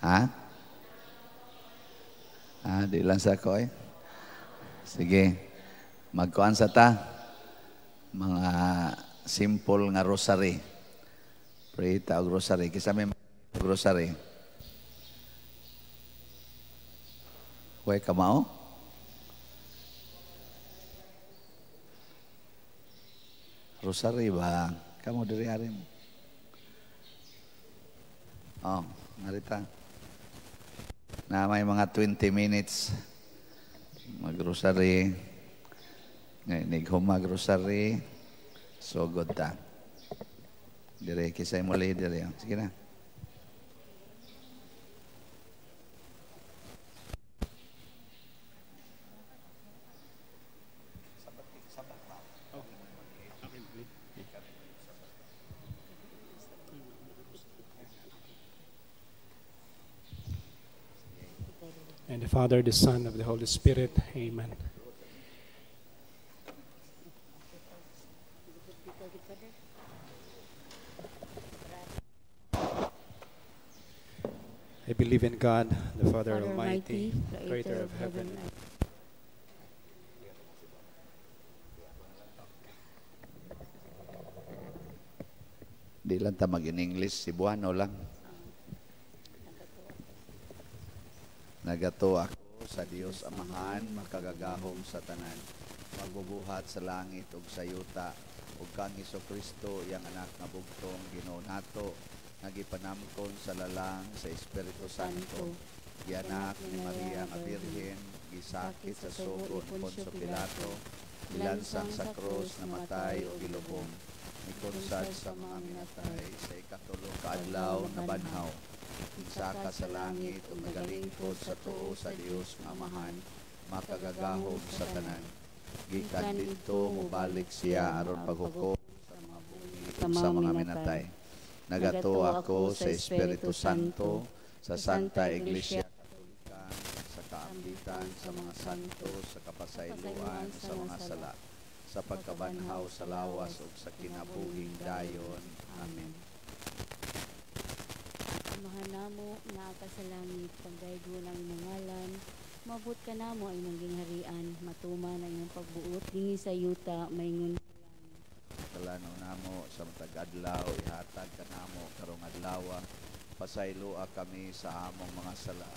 Ha? Ha, ah, di lang sa koy. Sige. Magkuan sa ta mga simple nga rosary. Pray ta og rosary kisa may rosary. Way ka mao? Rosary ba? Kamu dari hari mo. Oh. narita na may mga 20 minutes magrosary ngayon igho magrosary so good ta dire kisay muli dire sige na Father, the Son, of the Holy Spirit. Amen. I believe in God, the Father, Father Almighty, Almighty, creator of, of heaven. heaven. Di lang ta mag-in English, Cebuano lang. Nagato ako sa Dios Amahan, makagagahom sa tanan. Magbubuhat sa langit ug sa yuta, ug kang Hesus Kristo, yang anak nga bugtong Ginoo nato, nagipanamkon sa lalang sa Espiritu Santo. Gianak ni Maria nga Birhen, gisakit sa sugo ni Ponso Pilato, gilansang sa krus na matay o gilubong, ikonsad sa mga minatay sa ikatulong kaadlaw na banhaw Isaka sa langit, magaling po sa tuo sa Diyos mamahan, makagagahom sa tanan. Gikan dito, mubalik siya aron paghukom sa mga bumi sa mga minatay. Nagato ako sa Espiritu Santo, sa Santa Iglesia Katolika, sa kaambitan sa mga santo, sa kapasayluan, sa mga sala, sa pagkabanhaw sa lawas o sa kinabuhing dayon. Amen. Amahan na naa ka sa langit, pagdaygo ng nangalan, mabot ka namo ay naging harian, matuma na iyong pagbuot, dinhi sa yuta, maingon kalanaw namo sa matag adlaw ihatag ka namo karong adlaw pasayloa ah kami sa among mga sala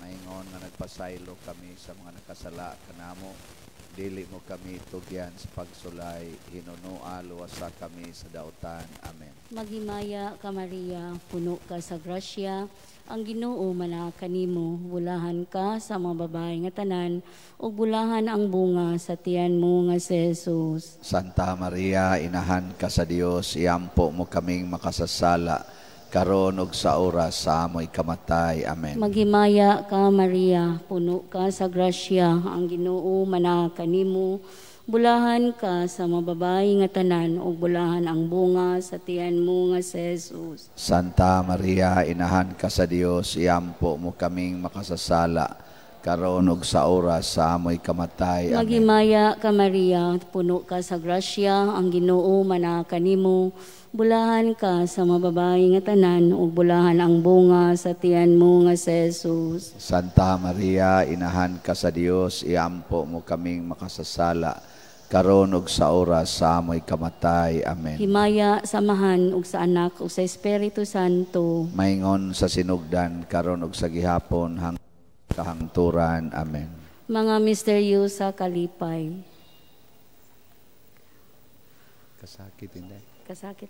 maingon na nagpasaylo kami sa mga nakasala kanamo dili mo kami tugyan sa pagsulay hinuno alwa sa kami sa daotan amen maghimaya ka Maria puno ka sa grasya ang Ginoo mana kanimo bulahan ka sa mga babae nga tanan ug bulahan ang bunga sa tiyan mo nga si Jesus Santa Maria inahan ka sa Dios iampo mo kaming makasasala karon og sa oras sa amoy kamatay. Amen. Maghimaya ka, Maria, puno ka sa grasya, ang Ginoo mana kanimo. Bulahan ka sa mababayi nga tanan ug bulahan ang bunga sa tiyan mo nga si Jesus. Santa Maria, inahan ka sa Dios, iampo mo kaming makasasala karon og sa oras sa amoy kamatay. Amen. Maghimaya ka Maria, puno ka sa grasya, ang Ginoo mana kanimo bulahan ka sa mababae nga tanan ug bulahan ang bunga sa tiyan mo nga si Jesus. Santa Maria, inahan ka sa Dios, iampo mo kaming makasasala karon og sa oras sa amoy kamatay. Amen. Himaya, samahan og sa anak ug sa Espiritu Santo. Maingon sa sinugdan karon og sa gihapon hang kahangturan. Amen. Mga misteryo sa kalipay. Kasakit hindi kasakit.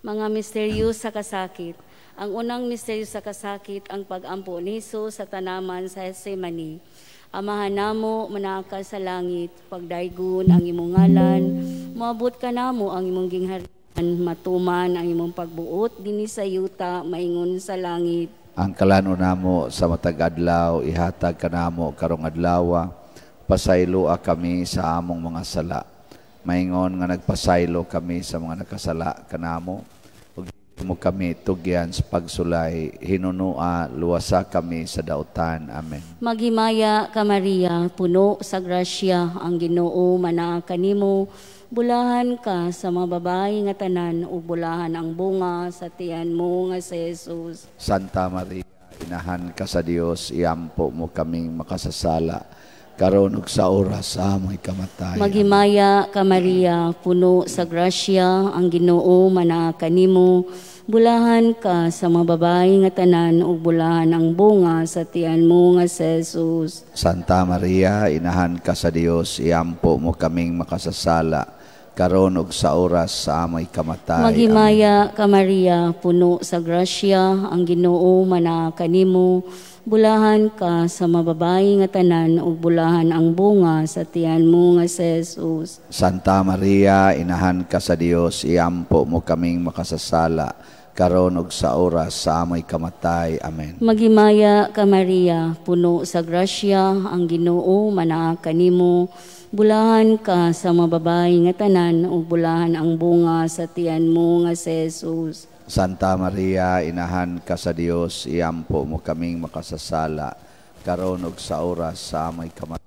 Mga misteryo sa kasakit. Ang unang misteryo sa kasakit, ang pag-ampo ni Jesus sa tanaman sa Gethsemane. Amahan namo, manaka sa langit, pagdaigon ang imong ngalan, maabot ka namo ang imong gingharian, matuman ang imong pagbuot, dini sa yuta, maingon sa langit. Ang kalano namo sa matag adlaw, ihatag ka namo karong adlaw, pasayloa kami sa among mga sala Maingon nga nagpasaylo kami sa mga nakasala kanamo. Ug mo kami tugyan sa pagsulay, hinunua luwasa kami sa dautan. Amen. maghimaya ka Maria, puno sa grasya ang Ginoo mana kanimo. Bulahan ka sa mga babae nga tanan ug bulahan ang bunga sa tiyan mo nga si Jesus. Santa Maria, inahan ka sa Dios, iampo mo kaming makasasala karon ug sa oras sa amoy kamatayon. Maghimaya ka Maria, puno sa grasya ang Ginoo mana kanimo. Bulahan ka sa mga babae nga tanan ug bulahan ang bunga sa tiyan mo nga si Jesus. Santa Maria, inahan ka sa Dios, iampo mo kaming makasasala karon ug sa oras sa amoy kamatayon. Maghimaya Amen. ka Maria, puno sa grasya ang Ginoo mana kanimo bulahan ka sa mababayi nga tanan ug bulahan ang bunga sa tiyan mo nga si Jesus. Santa Maria, inahan ka sa Dios, iampo mo kaming makasasala karon og sa oras sa amoy kamatay. Amen. Magimaya ka Maria, puno sa grasya ang Ginoo manaa kanimo. Bulahan ka sa mababayi nga tanan ug bulahan ang bunga sa tiyan mo nga si Jesus. Santa Maria, inahan ka sa Dios, iampo mo kaming makasasala, karon og sa oras sa amay kamatayan.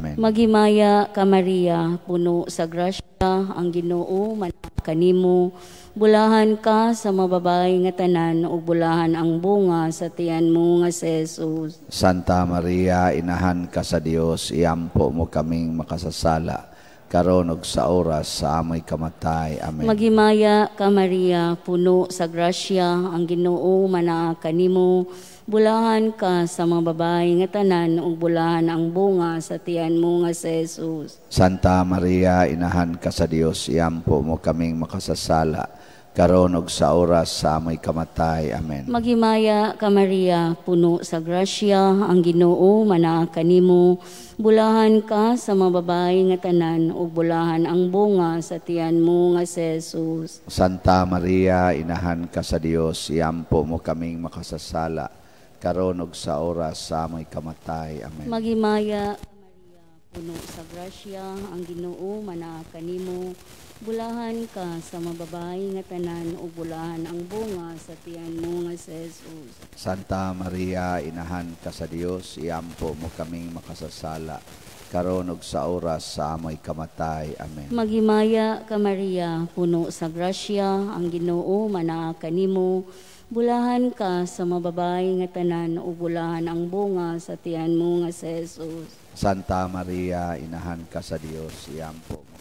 Amen. Maghimaya ka Maria, puno sa grasya, ang Ginoo manap kanimo. Bulahan ka sa mababae nga tanan ug bulahan ang bunga sa tiyan mo nga si Jesus. Santa Maria, inahan ka sa Dios, iampo mo kaming makasasala karon og sa oras sa amoy kamatay. Amen. Magimaya ka Maria, puno sa grasya, ang Ginoo manaa kanimo. Bulahan ka sa mga babae nga tanan ug bulahan ang bunga sa tiyan mo nga si Jesus. Santa Maria, inahan ka sa Dios, iampo mo kaming makasasala karon og sa oras sa amoy kamatay. Amen. Maghimaya ka Maria, puno sa grasya, ang Ginoo manaa kanimo. Bulahan ka sa mababayi nga tanan ug bulahan ang bunga sa tiyan mo nga si Jesus. Santa Maria, inahan ka sa Dios, iampo mo kaming makasasala karon og sa oras sa amoy kamatay. Amen. Maghimaya ka Maria, puno sa grasya, ang Ginoo manaa kanimo Bulahan ka sa mababaing nga tanan o bulahan ang bunga sa tiyan mo nga si Jesus. Santa Maria, inahan ka sa Dios, iampo mo kaming makasasala karon og sa oras sa amoy kamatay. Amen. Maghimaya ka Maria, puno sa grasya, ang Ginoo manaa kanimo. Bulahan ka sa mababae nga tanan o bulahan ang bunga sa tiyan mo nga si Jesus. Santa Maria, inahan ka sa Dios, iampo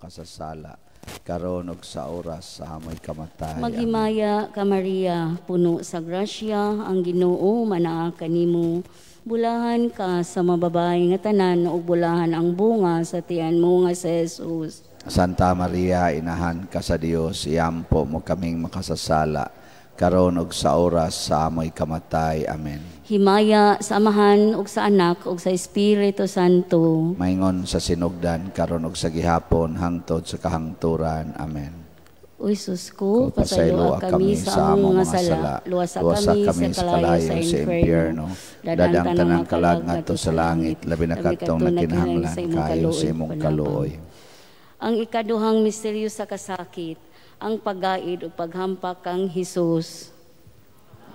makasasala karon og sa oras sa amay kamatayon. Maghimaya ka Maria, puno sa grasya ang Ginoo manaa kanimo. Bulahan ka sa mababae nga tanan ug bulahan ang bunga sa tiyan mo nga si Jesus. Santa Maria, inahan ka sa Dios, iampo mo kaming makasasala karon og sa oras sa amay kamatay. Amen himaya sa Amahan ug sa Anak ug sa Espiritu Santo. Maingon sa sinugdan karon ug sa gihapon hangtod sa kahangturan. Amen. O Jesus ko, pasaylo kami sa among mga sala, luwas kami, kami sa kalayo sa impyerno, dadang tanang kalag nga to sa langit, labi na katong na kinahanglan kayo sa imong kaluoy. Ang ikaduhang misteryo sa kasakit, ang paggaid o paghampak kang Hesus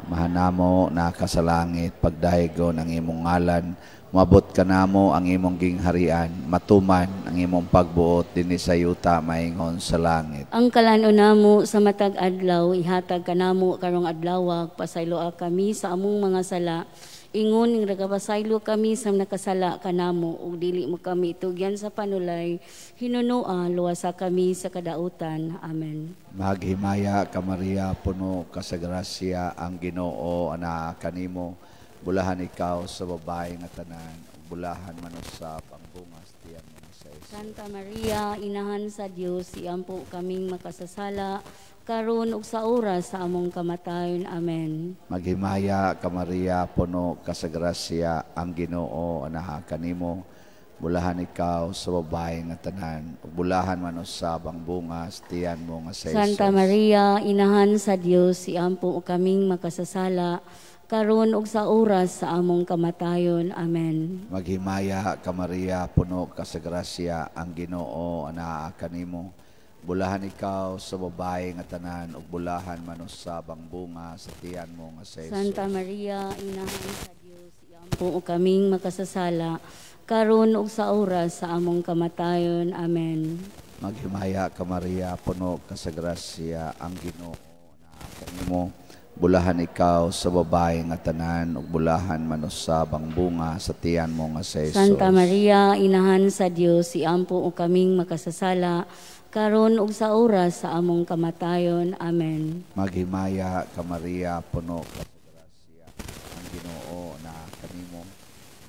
mahanamo na kasalangit pagdahigon ang imong ngalan Mabot ka namo ang imong gingharian, matuman ang imong pagbuot dinhi sa yuta maingon sa langit. Ang kalano namo sa matag adlaw, ihatag ka namo karong adlaw, pasayloa kami sa among mga sala Ingon ng ragabasaylo kami sa nakasala kanamo ug dili mo kami itugyan sa panulay hinunua luwasa kami sa kadautan amen Maghimaya ka Maria puno ka sa grasya ang Ginoo ana kanimo bulahan ikaw sa babae nga tanan bulahan manusap ang bungas tiyang mga Santa Maria inahan sa Dios iyampo kaming makasasala karon og sa oras sa among kamatayon. Amen. Maghimaya ka Maria, puno ka sa grasya, ang Ginoo anaha kanimo. Bulahan ikaw sa babae nga tanan, bulahan man usab ang bungas tiyan mo nga sa Santa Maria, inahan sa Dios, iampo kaming makasasala karon og sa oras sa among kamatayon. Amen. Maghimaya ka Maria, puno ka sa grasya, ang Ginoo anaa kanimo. Bulahan ikaw sa babae nga tanan ug bulahan man usabang bunga sa tiyan mo nga seso. Santa Maria, inahan sa Dios, iyampo kaming makasasala karon ug sa oras sa among kamatayon. Amen. Maghimaya ka Maria, puno ka sa grasya, ang Ginoo na kanimo. Bulahan ikaw sa babae nga tanan ug bulahan man usabang bunga sa tiyan mo nga seso. Santa Maria, inahan sa Dios, iampo iyampo kaming makasasala karon og sa oras sa among kamatayon. Amen. Maghimaya ka Maria, puno ka sa grasya. Ang Ginoo na kanimo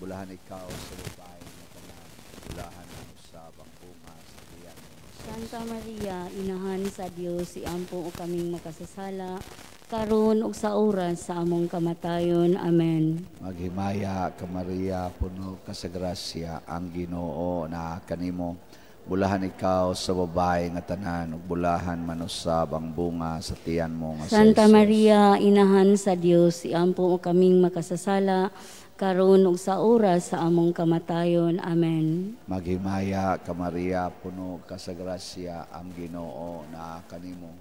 bulahan ikaw sa babae nga tanan, bulahan ang usab ang bunga sa tiyan. Santa Maria, inahan sa Dios, ampo o kaming makasasala karon og sa oras sa among kamatayon. Amen. Maghimaya ka Maria, puno ka sa grasya. Ang Ginoo na kanimo Bulahan ikaw sa babae nga tanan, ug bulahan manusab ang bunga sa tiyan mo nga Santa Maria, inahan sa Dios, iampo kaming makasasala, karon ug sa oras sa among kamatayon. Amen. Maghimaya ka Maria, puno ka sa grasya, ang Ginoo na kanimo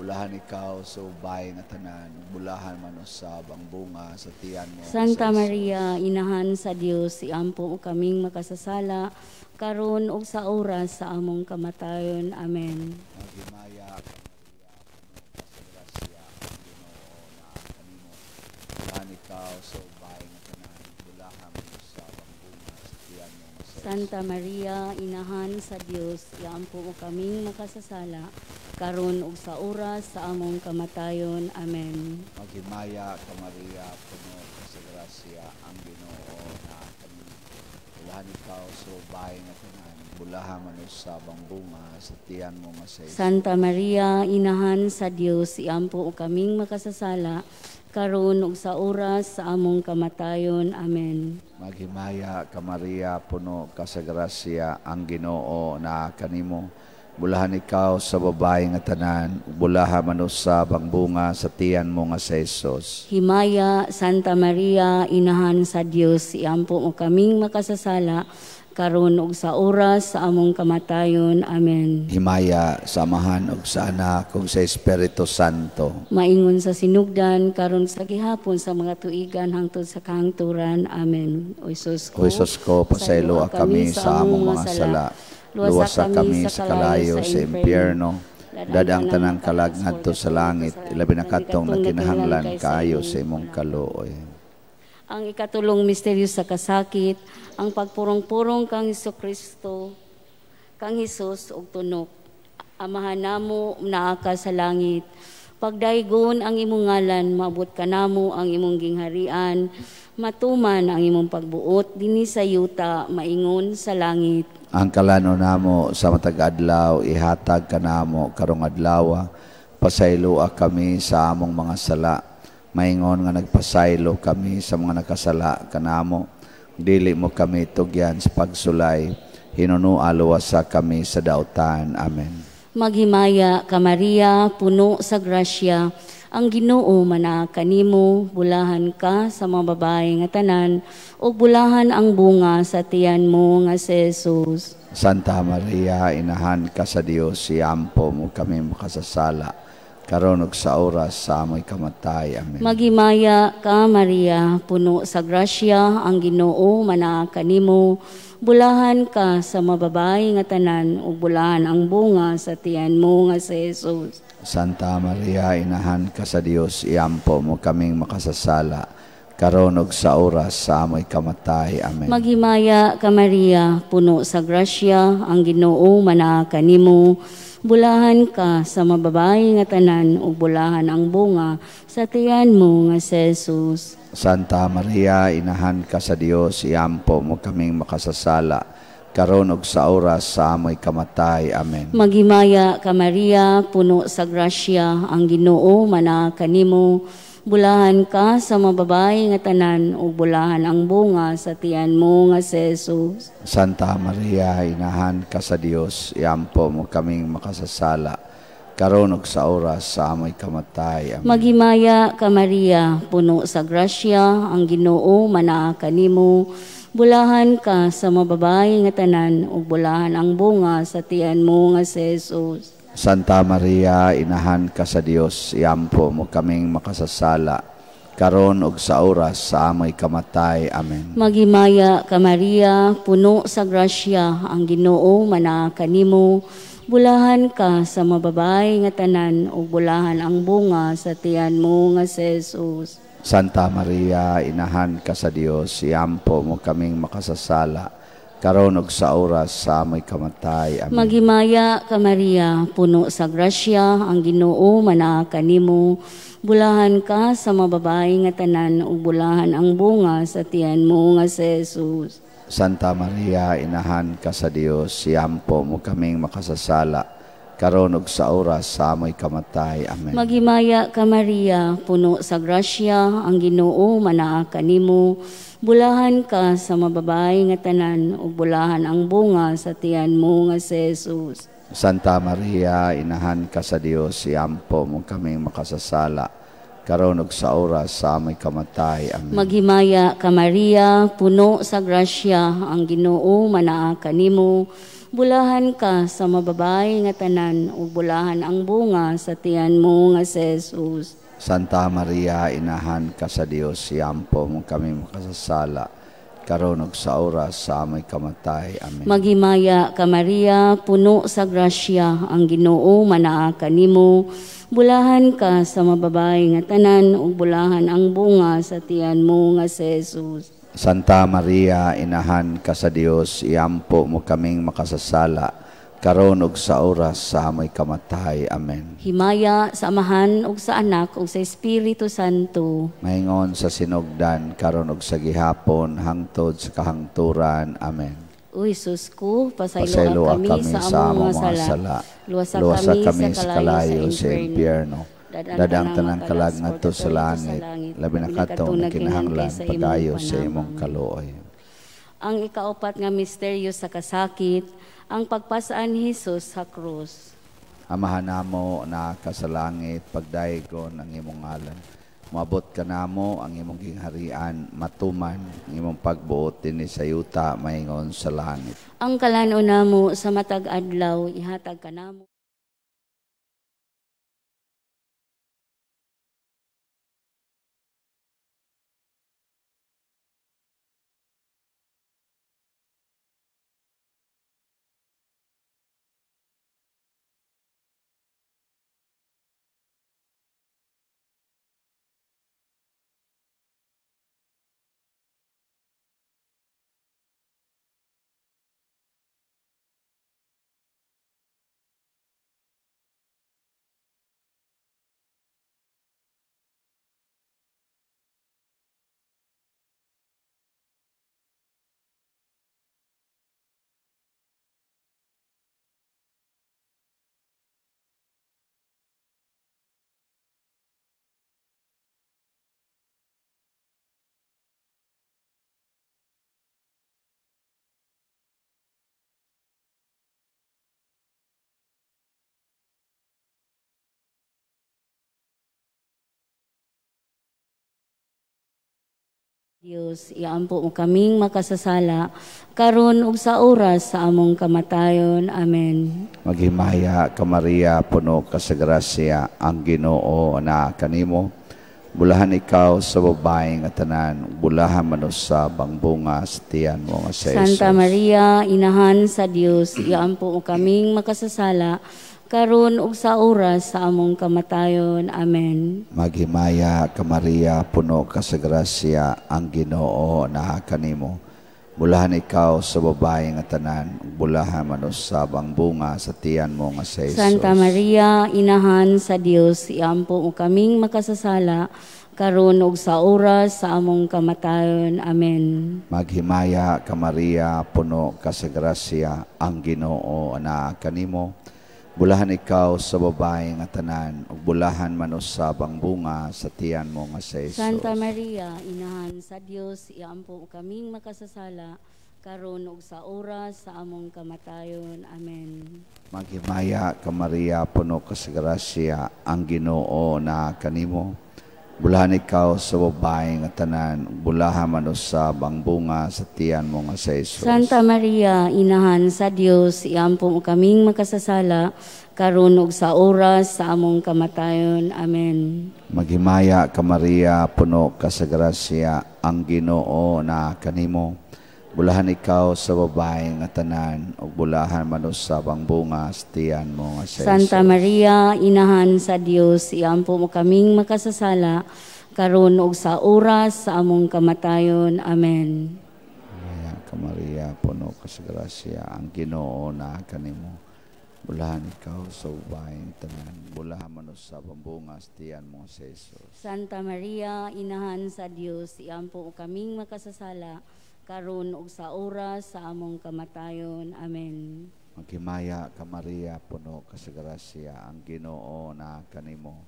Bulahan ikaw sa so ubay nga tanan, bulahan man usab ang bunga sa tiyan mo. Santa Maria, inahan sa Dios, iampo o kaming makasasala karon og sa oras sa among kamatayon. Amen. Magimaya sa grasya Bulahan ikaw sa ubay nga bulahan man usab ang bunga sa tiyan mo. Santa Maria, inahan sa Dios, iampo o kaming makasasala karon ug sa oras sa among kamatayon. Amen. Maghimaya ka Maria, puno ka sa grasya ang Ginoo na kami. Ulahan ikaw sa bahay na tanan, bulaha man sa bunga sa tiyan mo masay. Santa Maria, inahan sa Dios, iampo o kaming makasasala karon ug sa oras sa among kamatayon. Amen. Maghimaya ka Maria, puno ka sa grasya ang Ginoo na kanimo bulahan ikaw sa babae nga tanan, bulaha manusa bang bunga sa tiyan mo nga sa Hesus. Himaya, Santa Maria, inahan sa Dios, iampo mo kaming makasasala, karon og sa oras sa among kamatayon. Amen. Himaya, samahan og sa anak og sa Espiritu Santo. Maingon sa sinugdan karon sa gihapon sa mga tuigan hangtod sa kahangturan. Amen. O Isus ko, o Isus ko pasailo kami sa among mga sala. sala luwas sa kami sa kalayo sa impyerno, dadang tanang kalag ngadto sa langit, ilabi na katong nakinahanglan kaayo sa imong kaluoy. Ang ikatulong misteryo sa kasakit, ang pagpurong-purong kang Hesus Kristo, kang Hesus og tunok. Amahan namo naa ka sa langit. pagdaygon ang imong ngalan, maabot ka namo ang imong gingharian, matuman ang imong pagbuot dinhi sa yuta, maingon sa langit ang kalano namo sa matag adlaw ihatag kanamo karong adlaw ah. pasayloa ah kami sa among mga sala maingon nga nagpasaylo kami sa mga nakasala kanamo dili mo kami tugyan sa pagsulay hinuno ah sa kami sa dautan amen maghimaya ka Maria puno sa grasya ang Ginoo mana kanimo bulahan ka sa mga babae nga tanan ug bulahan ang bunga sa tiyan mo nga si Jesus. Santa Maria, inahan ka sa Dios, siyampo mo kami makasasala karon og sa oras sa amoy kamatay. Amen. Magimaya ka Maria, puno sa grasya ang Ginoo mana kanimo bulahan ka sa mababae nga tanan ug bulahan ang bunga sa tiyan mo nga si Jesus. Santa Maria, inahan ka sa Dios, iampo mo kaming makasasala, karon og sa oras sa amoy kamatay. Amen. Maghimaya ka Maria, puno sa grasya, ang Ginoo manaa kanimo. Bulahan ka sa mababayi nga tanan ug bulahan ang bunga sa tiyan mo nga si Jesus. Santa Maria, inahan ka sa Dios, iampo mo kaming makasasala karon og sa oras sa amoy kamatay. Amen. Magimaya ka Maria, puno sa grasya ang Ginoo mana kanimo. Bulahan ka sa mababayi nga tanan ug bulahan ang bunga sa tiyan mo nga si Jesus. Santa Maria, inahan ka sa Dios, iampo mo kaming makasasala karon og sa oras sa amay kamatay. Amen. Maghimaya ka Maria, puno sa grasya, ang Ginoo manaa kanimo. Bulahan ka sa mababayi nga tanan ug bulahan ang bunga sa tiyan mo nga si Jesus. Santa Maria, inahan ka sa Dios, iampo mo kaming makasasala karon og sa oras sa amay kamatay. Amen. Magimaya ka Maria, puno sa grasya, ang Ginoo manaa kanimo. Bulahan ka sa mababae nga tanan ug bulahan ang bunga sa tiyan mo nga si Jesus. Santa Maria, inahan ka sa Dios, siyampo mo kaming makasasala karon og sa oras sa may kamatay. Amen. Maghimaya ka Maria, puno sa grasya ang Ginoo manaa kanimo. Bulahan ka sa mababae nga tanan ug bulahan ang bunga sa tiyan mo nga si Jesus. Santa Maria, inahan ka sa Dios, siyampo mo kaming makasasala, karon og sa oras sa amoy kamatay. Amen. Maghimaya ka Maria, puno sa grasya, ang Ginoo manaa kanimo. Bulahan ka sa mababayi nga tanan ug bulahan ang bunga sa tiyan mo nga si Jesus. Santa Maria, inahan ka sa Dios, siyampo mo kaming makasasala karon og sa oras sa amay kamatay. Amen. Maghimaya ka Maria, puno sa grasya ang Ginoo manaa kanimo. Bulahan ka sa mababayi nga tanan ug bulahan ang bunga sa tiyan mo nga si Jesus. Santa Maria, inahan ka sa Dios, siampo mo kami makasasala karon ug sa oras sa amay kamatay. Amen. Maghimaya ka Maria, puno sa grasya ang Ginoo manaa kanimo. Bulahan ka sa mababayi nga tanan ug bulahan ang bunga sa tiyan mo nga si Jesus. Santa Maria, inahan ka sa Dios, iampo mo kaming makasasala karon og sa oras sa amay kamatay. Amen. Himaya sa amahan og sa anak og sa Espiritu Santo. Mahingon sa sinugdan karon og sa gihapon hangtod sa kahangturan. Amen. O Jesus ko, pasaylo kami, kami sa among mga sala. sala. Luwasa, Luwasa kami, kami sa kalayo sa impyerno. Dadang tanang kalag nga to sa langit, labi na katong na kinahanglan pagayo sa imong kaluoy. Ang ikaupat nga misteryo sa kasakit, ang pagpasaan ni Jesus sa krus. Amahan namo na kasalangit, pagdaigon ang imong ngalan. Mabot ka namo ang imong gingharian, matuman ang imong pagbuot din sa yuta maingon sa langit. Ang kalano namo sa matag adlaw ihatag kanamo. Dios, iampo mo kaming makasasala, karon ug sa oras sa among kamatayon. Amen. Maghimaya ka Maria, puno ka sa grasya, ang Ginoo na kanimo. Bulahan ikaw sa babaeng nga tanan, bulahan man sa bangbunga sa tiyan mo nga sa Santa Maria, inahan sa Dios, iampo mo kaming makasasala, karon ug sa oras sa among kamatayon. Amen. Maghimaya ka Maria, puno ka sa grasya, ang Ginoo naa kanimo. Bulahan ikaw sa babae nga tanan, bulahan manusab ang bunga sa tiyan mo nga sa Isos. Santa Maria, inahan sa Dios, iampo mo kaming makasasala, karon ug sa oras sa among kamatayon. Amen. Maghimaya ka Maria, puno ka sa grasya, ang Ginoo naa kanimo Bulahan ikaw sa babae nga tanan, ug bulahan man usabang bunga sa tiyan mo nga sa Isus. Santa Maria, inahan sa Dios, iampo kaming makasasala karon ug sa oras sa among kamatayon. Amen. Maghimaya ka Maria, puno ka sa grasya, ang Ginoo na kanimo Bulahan ikaw sa babaeng at tanan, bulahan man usab ang bunga sa tiyan mo nga sa Isus. Santa Maria, inahan sa Dios, iampo mo kaming makasasala, karon og sa oras sa among kamatayon. Amen. Maghimaya ka Maria, puno ka sa grasya, ang Ginoo na kanimo Bulahan ikaw sa babae nga tanan, ug bulahan man usabang bunga sa tiyan mo nga sa Santa Maria, inahan sa Dios, iampo mo kaming makasasala, karon og sa oras sa among kamatayon. Amen. Maya ka Maria, puno ka sa grasya, ang Ginoo na kanimo. Bulahan ikaw sa babae nga tanan, bulahan man usabang bunga sa tiyan mo nga sa Santa Maria, inahan sa Dios, iampo mo kaming makasasala, karon og sa oras sa among kamatayon. Amen. Magkimaya ka Maria, puno ka sa grasya, ang Ginoo na kanimo.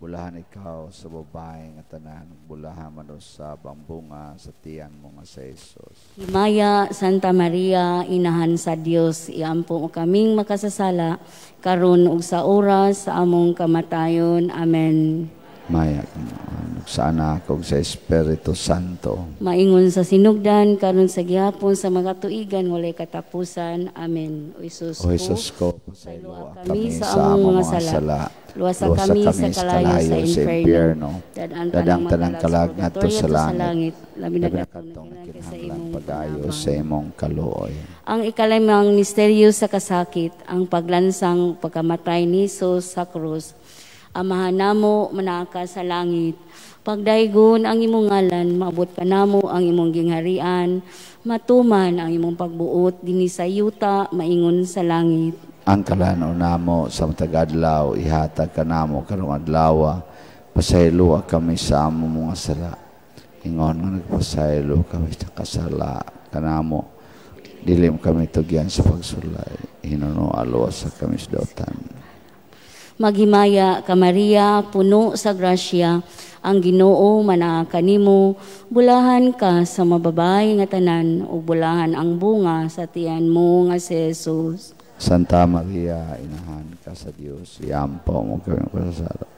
Bulahan ikaw sa babae nga tanan, bulahan man sa bambunga sa tiyan mo nga sa Hesus. Himaya Santa Maria, inahan sa Dios, iampo mo kaming makasasala karon og sa oras sa among kamatayon. Amen. Maya ano, sana ako sa Espiritu Santo. Maingon sa sinugdan, karon sa gihapon, sa mga tuigan, walay katapusan. Amen. O Isus ko, o Isus ko sa luwa kami sa among mga sala. sala. Luwasa, kami, sa kalayo, sa, kalayo, sa impyerno. Dadang, Dadang tanang kalag na to sa langit. Labi na katong kinahanglan pag-ayo sa imong kaluoy. Ang ikalimang misteryo sa kasakit, ang paglansang pagkamatay ni Jesus sa krus Amahan namo manaka sa langit. Pagdaygon ang imong ngalan, maabot ka namo ang imong gingharian, matuman ang imong pagbuot dinhi yuta maingon sa langit. Ang kalano namo sa matagadlaw ihatag kanamo karong adlaw. Pasaylo kami sa among mga sala. Ingon nga nagpasaylo kami sa kasala kanamo. Dilim kami tugyan sa pagsulay. Hinuno alwa sa kami sa dotan. Maghimaya ka Maria, puno sa grasya, ang Ginoo manaa kanimo, bulahan ka sa mababayi nga tanan ug bulahan ang bunga sa tiyan mo nga si Jesus. Santa Maria, inahan ka sa Dios, iampo mo kami kasalanan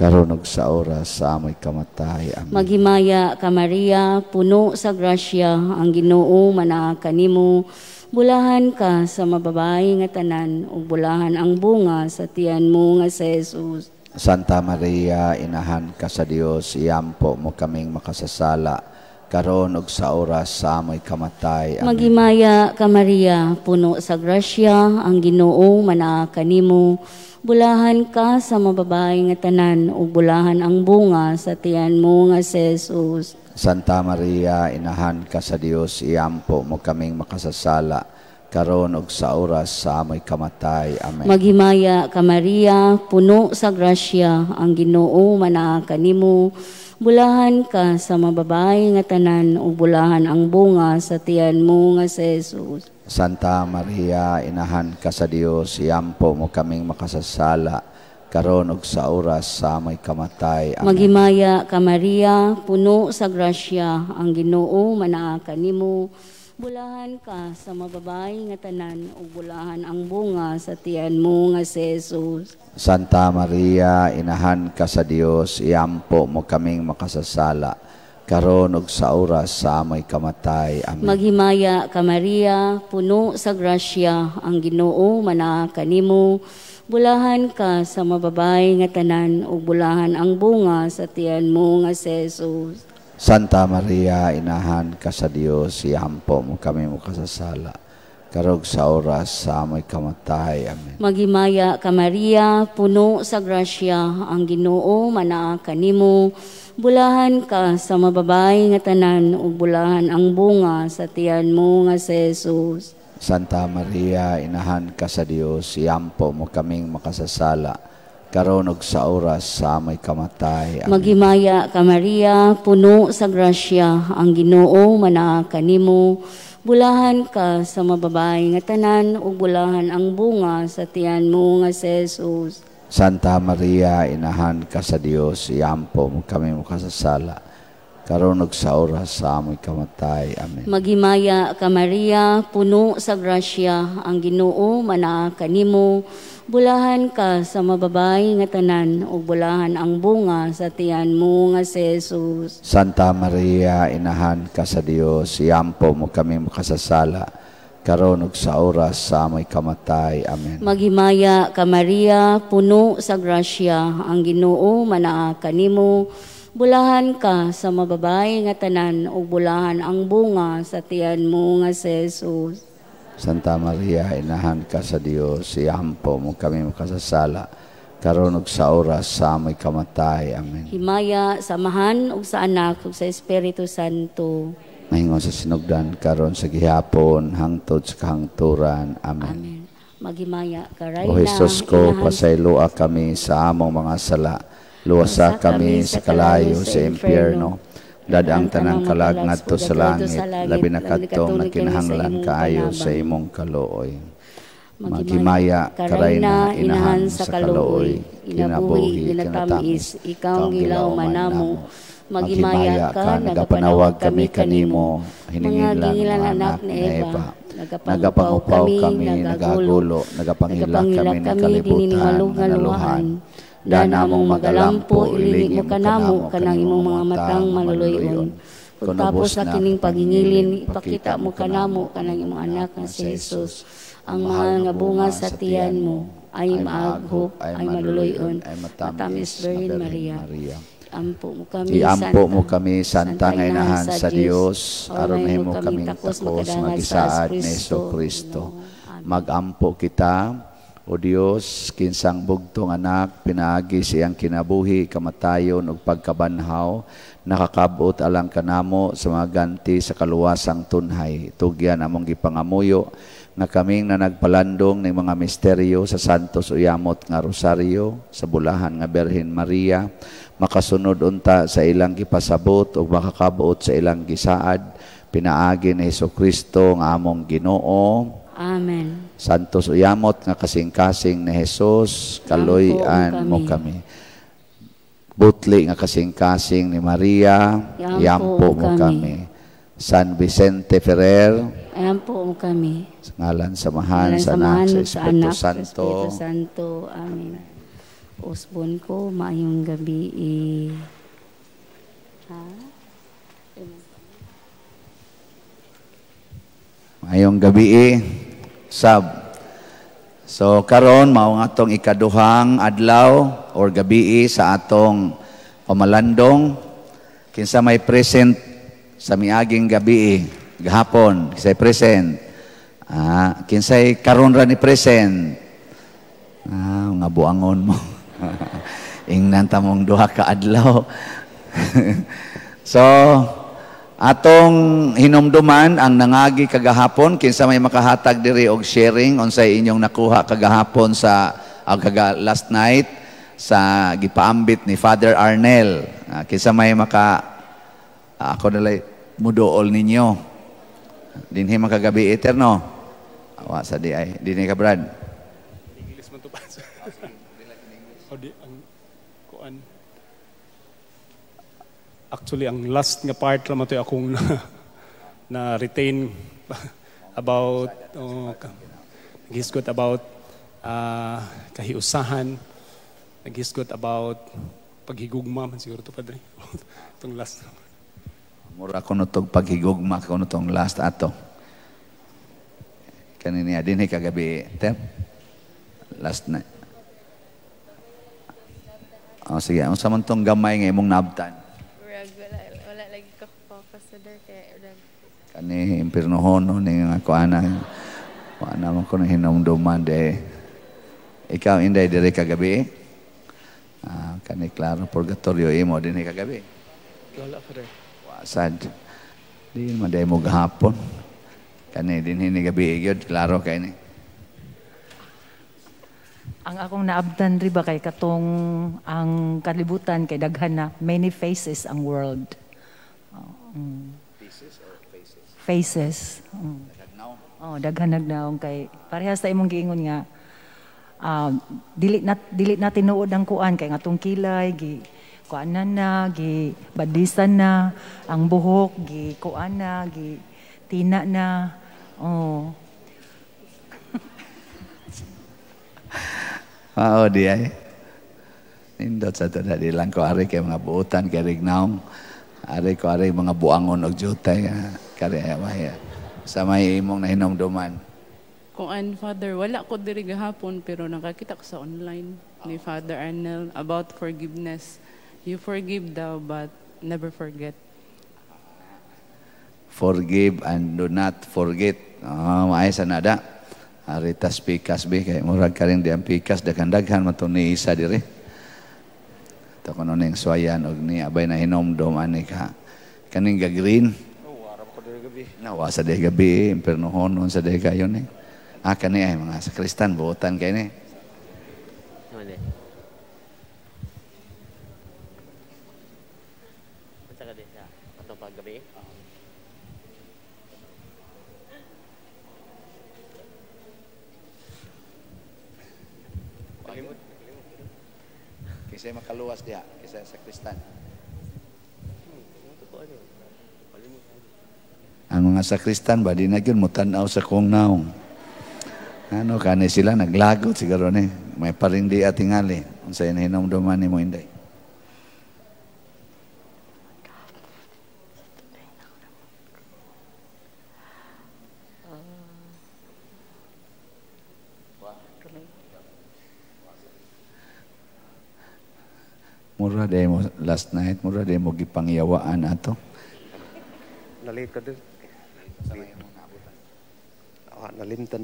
karon og sa oras sa amoy kamatay. Amen. Maghimaya ka Maria, puno sa grasya, ang Ginoo manaa kanimo, Bulahan ka sa mababae nga tanan, ug bulahan ang bunga sa tiyan mo nga si Jesus. Santa Maria, inahan ka sa Dios, iampo mo kaming makasasala, karon og sa oras sa amoy kamatay. Amen. Magimaya ka Maria, puno sa grasya, ang Ginoo manaa kanimo. Bulahan ka sa mababae nga tanan ug bulahan ang bunga sa tiyan mo nga si Jesus. Santa Maria, inahan ka sa Dios, iampo mo kaming makasasala, karon og sa oras sa amoy kamatay. Amen. Maghimaya ka Maria, puno sa grasya, ang Ginoo manaa kanimo. Bulahan ka sa mababayi nga tanan ug bulahan ang bunga sa tiyan mo nga si Jesus. Santa Maria, inahan ka sa Dios, iampo mo kaming makasasala karon og sa oras sa may kamatay. Amen. Magimaya ka Maria, puno sa grasya ang Ginoo manaa kanimo. Bulahan ka sa mababayi nga tanan ug bulahan ang bunga sa tiyan mo nga si Jesus. Santa Maria, inahan ka sa Dios, iampo mo kaming makasasala karon og sa oras sa may kamatay. Amen. Maghimaya ka Maria, puno sa grasya ang Ginoo manaa kanimo. Bulahan ka sa mababae nga tanan ug bulahan ang bunga sa tiyan mo nga si Jesus. Santa Maria, inahan ka sa Dios, siyampo mo kami mo kasasala. Karog sa oras sa amoy kamatay. Amen. Magimaya ka Maria, puno sa grasya, ang Ginoo manaa kanimo. Bulahan ka sa mababae nga tanan ug bulahan ang bunga sa tiyan mo nga si Jesus. Santa Maria, inahan ka sa Dios, iyan mo kaming makasasala, karon sa oras sa may kamatay. Amen. Maghimaya ka Maria, puno sa grasya, ang Ginoo manaa kanimo, bulahan ka sa mababayi nga tanan ug bulahan ang bunga sa tiyan mo nga si Jesus. Santa Maria, inahan ka sa Dios, iyan mo kaming makasasala, karon og sa oras sa amoy kamatay. Amen. Maghimaya ka Maria, puno sa grasya, ang Ginoo manaa kanimo. Bulahan ka sa mababayi nga tanan ug bulahan ang bunga sa tiyan mo nga si Jesus. Santa Maria, inahan ka sa Dios, iyampo mo kami makasasala karon og sa oras sa amoy kamatay. Amen. Maghimaya ka Maria, puno sa grasya, ang Ginoo manaa kanimo. Bulahan ka sa mababae nga tanan ug bulahan ang bunga sa tiyan mo nga si Jesus. Santa Maria, inahan ka sa Dios, iampo mo kami makasasala karon ug sa oras sa amay kamatay. Amen. Himaya, samahan ug sa anak ug sa Espiritu Santo. Mahingon sa sinugdan karon sa gihapon hangtod sa kahangturan. Amen. Amen. Maghimaya ka, Rayna. O Jesus ko, pasayloa kami sa among mga sala luwasa kami sa kalayo sa impyerno, dadang tanang kalag ngadto sa langit, labi na kadtong nakinahanglan kaayo sa imong kalooy. Magimaya, karay na, inahan sa kalooy, ginabuhi, ginatamis, ikaw ang gilaw mo. Magimaya ka, nagapanawag kami kanimo, hiningilan ng anak ni Eva. Nagapangupaw kami, nagagulo, nagapanghila kami ng kalibutan, da namong magalampo iling mo kanamo kanang imong mga matang maluloyon kung tapos na kining pagingilin ipakita mo kanamo kanang imong anak nga si Jesus ang mga nga bunga sa tiyan mo ay maaghop ay maluloyon matamis Virgin Maria Ampo mo kami, Iampo mo kami, Santa Ngainahan sa Diyos, arunahin mo kaming takos, magisaad ni Kristo. Kristo. Magampo kita, o Dios, kinsang bugtong anak, pinaagi siyang kinabuhi, kamatayon ug pagkabanhaw, nakakabot alang kanamo sa mga ganti sa kaluwasang tunhay. Tugyan among gipangamuyo nga kaming na nagpalandong ng mga misteryo sa Santos Uyamot nga Rosario, sa Bulahan nga Berhen Maria, makasunod unta sa ilang gipasabot o makakabuot sa ilang gisaad, pinaagi ni Heso Kristo nga among ginoo. Amen. Santos uyamot nga kasing-kasing ni Jesus, kaluy-an mo kami. Butli nga kasing-kasing ni Maria, yampo mo kami. San Vicente Ferrer, yampo mo kami. Sa ngalan, samahan, sa anak, sa Espiritu Santo. Espiritu Santo. Amen. Usbon ko, maayong gabi. i eh. Ha? Maayong gabi. Eh sab. So karon mao nga atong ikaduhang adlaw or gabi sa atong pamalandong kinsa may present sa miaging gabi gahapon kinsa present ah, kinsay karon ra ni present ah, nga buangon mo ingnan ta mong duha ka adlaw so Atong hinumduman ang nangagi kagahapon kinsa may makahatag diri og sharing unsay inyong nakuha kagahapon sa uh, kaga, last night sa gipaambit ni Father Arnel. Uh, kinsa may maka uh, ako dalay mudool ninyo. Dinhi makagabi eterno. Awa sa di ay dinhi ka Brad. English man to pa. Oh, di ang kuan actually ang last nga part lang ito akong na, na retain about oh, nagisgot about uh, kahiusahan nagisgot about paghigugma man siguro to padre itong last mura ako no tog paghigugma ko no tong last ato adin ni kagabi tem last night Oh, sige. Ang samantong gamay nga imong nabtan. Kani hono ni nga kuana. Kuana mo ko hinumduman de. Ikaw inday dire kagabi. Ah, kani klaro purgatorio imo din kagabi. Wala pa Wasad. din man day mo gahapon. Kani din ni gabi gyud klaro kay ni. Ang akong naabdan ri ba kay katong ang kalibutan kay daghan na many faces ang world. Oh, mm faces. Mm. Daghanaw. Oh, daghanag daw kay parehas sa imong giingon nga uh, dili na dili na tinuod ang kuan kay ngatong kilay gi kuan na gi badisan na ang buhok gi kuan na gi tina na oh Mao ah, oh, di ay. Indot sa to dali lang ko ari kay mga buutan kay rignaong. Ari ko ari mga buangon og jutay. Ah kare maya sa may imong nahinomduman. Kuan Father, wala ko diri gahapon pero nakakita ko sa online ni Father Arnel about forgiveness. You forgive daw but never forget. Forgive and do not forget. Oh, maayos na da. Aritas pikas bi kay murag ka rin di ang pikas daghan-daghan matun ni isa diri. Ito ko nun yung swayan og ni abay na hinomdom ani ka. Kaning gagreen. green Nawa sa day gabi, impernohonon sa day kayo ni. Ah, kani ay mga sa kristan, buotan kayo ni. Kasi makaluwas makaluas dia, sa sakristan. Ang mga sakristan ba, di na yun mutanaw sa kung naong. Ano, kani sila naglagot siguro ni. May parindi atingali. Kung sa'yo na hinamdaman ni mo hindi. Mura day last night, mura day mo gipangyawaan ato. Nalate ka din. sama yang mengabutan. Awak oh, nalimtan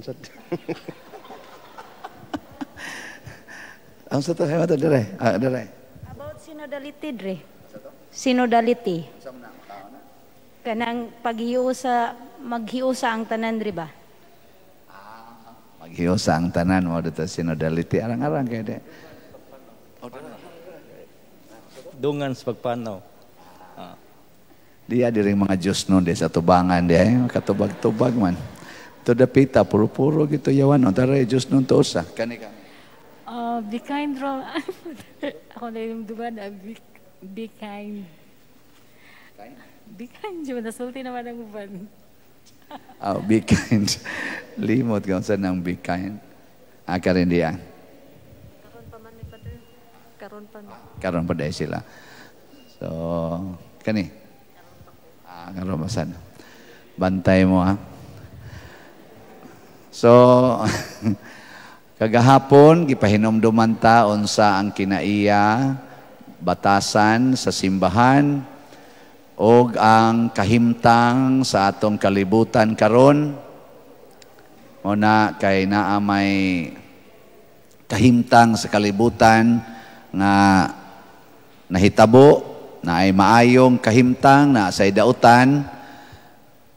ada re, ah, ada About synodality dre. Synodality. Eh? Kanang paghiusa maghiusa ang tanan dre ba? Ah, ang tanan mo dito sinodality arang-arang kaya de. Dungan sa pagpanaw. Dia diri mengajusnu di tubangan tubangan dia, katubag-tubag man. To the pita, puro-puro gitu yawan. Tara ya, nun to usa, kanika. Uh, be kind, wrong. Ako na yung na be, be kind. Kind? Be kind, Diyo, nasulti naman ang uban. oh, be kind. Limot ka sa nang be kind. Ah, dia. Karon pa man ni Karon pa Karon pa dahil sila. So, kani. ang Karumasan. Bantay mo ha. So, kagahapon, gipahinomduman ta unsa ang kinaiya, batasan sa simbahan, o ang kahimtang sa atong kalibutan karon Una, kay naa may kahimtang sa kalibutan nga nahitabo na ay maayong kahimtang na sa idautan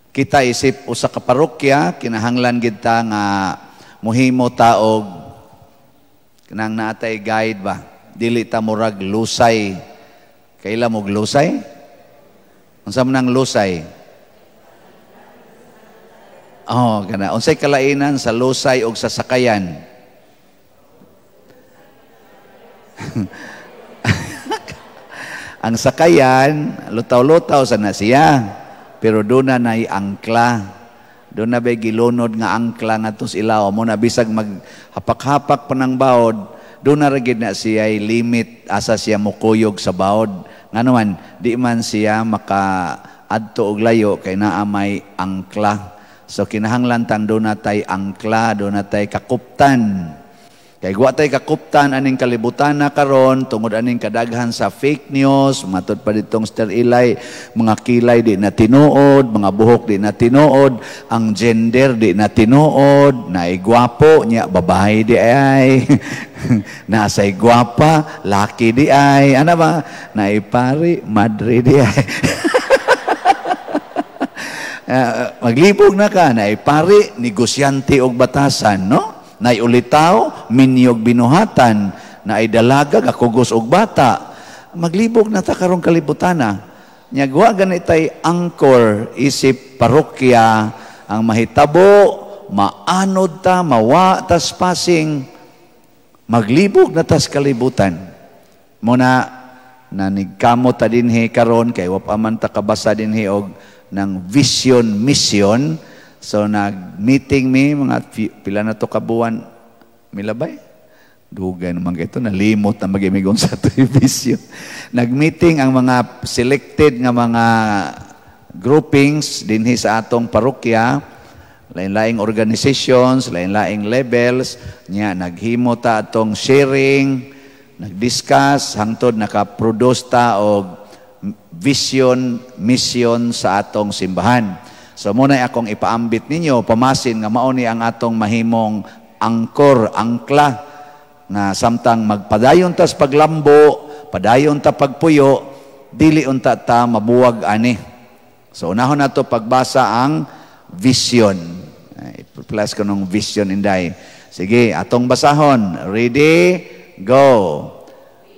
kita isip usa ka parokya kinahanglan gid ta nga muhimo taog kanang naatay guide ba dili ta murag lusay kaila mo lusay unsa man ang lusay oh kana unsay kalainan sa lusay og sa sakayan Ang sakayan, lutaw-lutaw sa nasiya. Pero doon na na'y angkla. Doon na ba'y gilunod nga angkla nga tos ilaw. na bisag maghapak-hapak pa ng baod, doon na ragid na siya'y limit asa siya mukuyog sa baod. Nga naman, di man siya maka adto og layo kay naa may angkla. So kinahanglan tan do natay angkla, do tay kakuptan Kay guwatay kakuptan aning kalibutan na karon tungod aning kadaghan sa fake news, matud pa ditong Sir Ilay, mga kilay di na tinuod, mga buhok di na tinuod, ang gender di na tinuod, na igwapo niya babae di ay. Nasa igwapa, laki di ay. Ano ba? ipari madre di ay. Ah, ah, maglibog na ka, na ipari negosyante og batasan, no? na ulitaw minyog binuhatan, na idalagag, akugos og bata. Maglibog na ta karong kalibutana. Nyagwa ganitay angkor isip parokya ang mahitabo, maanod ta, mawa tas passing, maglibog na tas kalibutan. Muna, nanigkamot ta dinhi karon kay wa pa man ta kabasa dinhi og ng vision mission So nag-meeting mi, mga pila na to kabuan, milabay? Dugay naman kayo, nalimot na magimigon sa television. Nag-meeting ang mga selected nga mga groupings dinhi sa atong parokya, lain-laing organizations, lain-laing levels, niya naghimo ta atong sharing, nag-discuss hangtod naka ta og vision, mission sa atong simbahan. So muna akong ipaambit ninyo, pamasin nga mao ang atong mahimong angkor, angkla, na samtang magpadayon tas paglambo, padayon ta pagpuyo, dili unta ta mabuwag ani. So unahon nato pagbasa ang vision. I-plus ko nung vision inday. Sige, atong basahon. Ready? Go!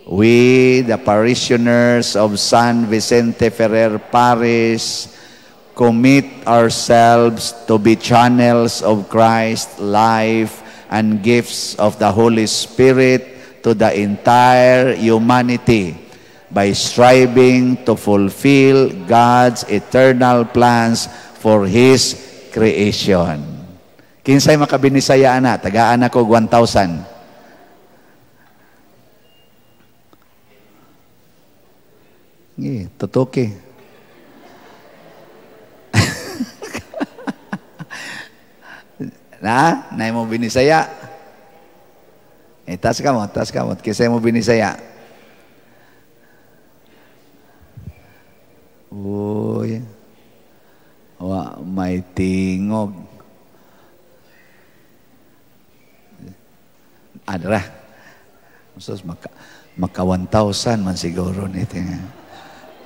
We, the parishioners of San Vicente Ferrer Parish, commit ourselves to be channels of Christ's life and gifts of the Holy Spirit to the entire humanity by striving to fulfill God's eternal plans for His creation. Kinsay makabinisaya na, tagaan ako 1,000. Yeah, tutuki. Nah, naik mau bini saya. Eh, tas kamu, tas kamu. saya mau bini saya. Woi. Wah, mai tengok. Adalah. Masus maka, maka 1,000 masih siguro itu.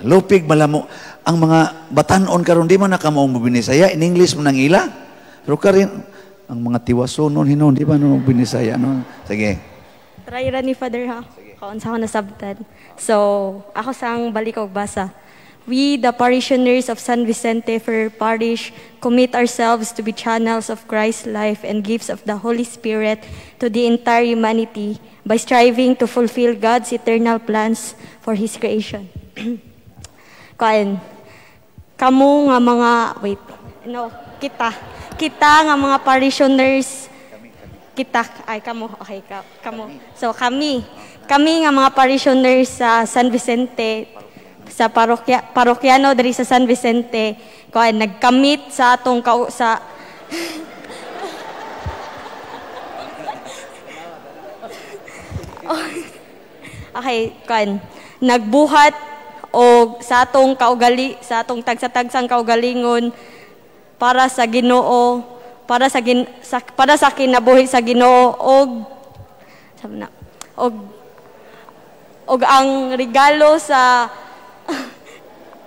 Lupik malamo. Ang mga batanon karon di mana kamu mau bini saya in English mo Rukarin. Ang mga tiwaso noon, hinon, di ba noon binisaya? No? Sige. Try ra ni Father ha. Kaon sa ako nasabtan. So, ako sang balikog basa. We, the parishioners of San Vicente Ferrer Parish, commit ourselves to be channels of Christ's life and gifts of the Holy Spirit to the entire humanity by striving to fulfill God's eternal plans for His creation. Kain, kamu nga mga, wait, no, kita, kita nga mga parishioners kita ay kamo okay ka, kamo so kami kami nga mga parishioners sa San Vicente sa parokya parokyano diri sa San Vicente ko ay nagkamit sa atong kau sa okay kan nagbuhat o sa atong kaugali sa atong tagsa-tagsang kaugalingon para sa Ginoo, para sa, gin, sa para sa kinabuhi sa Ginoo og na, og og ang regalo sa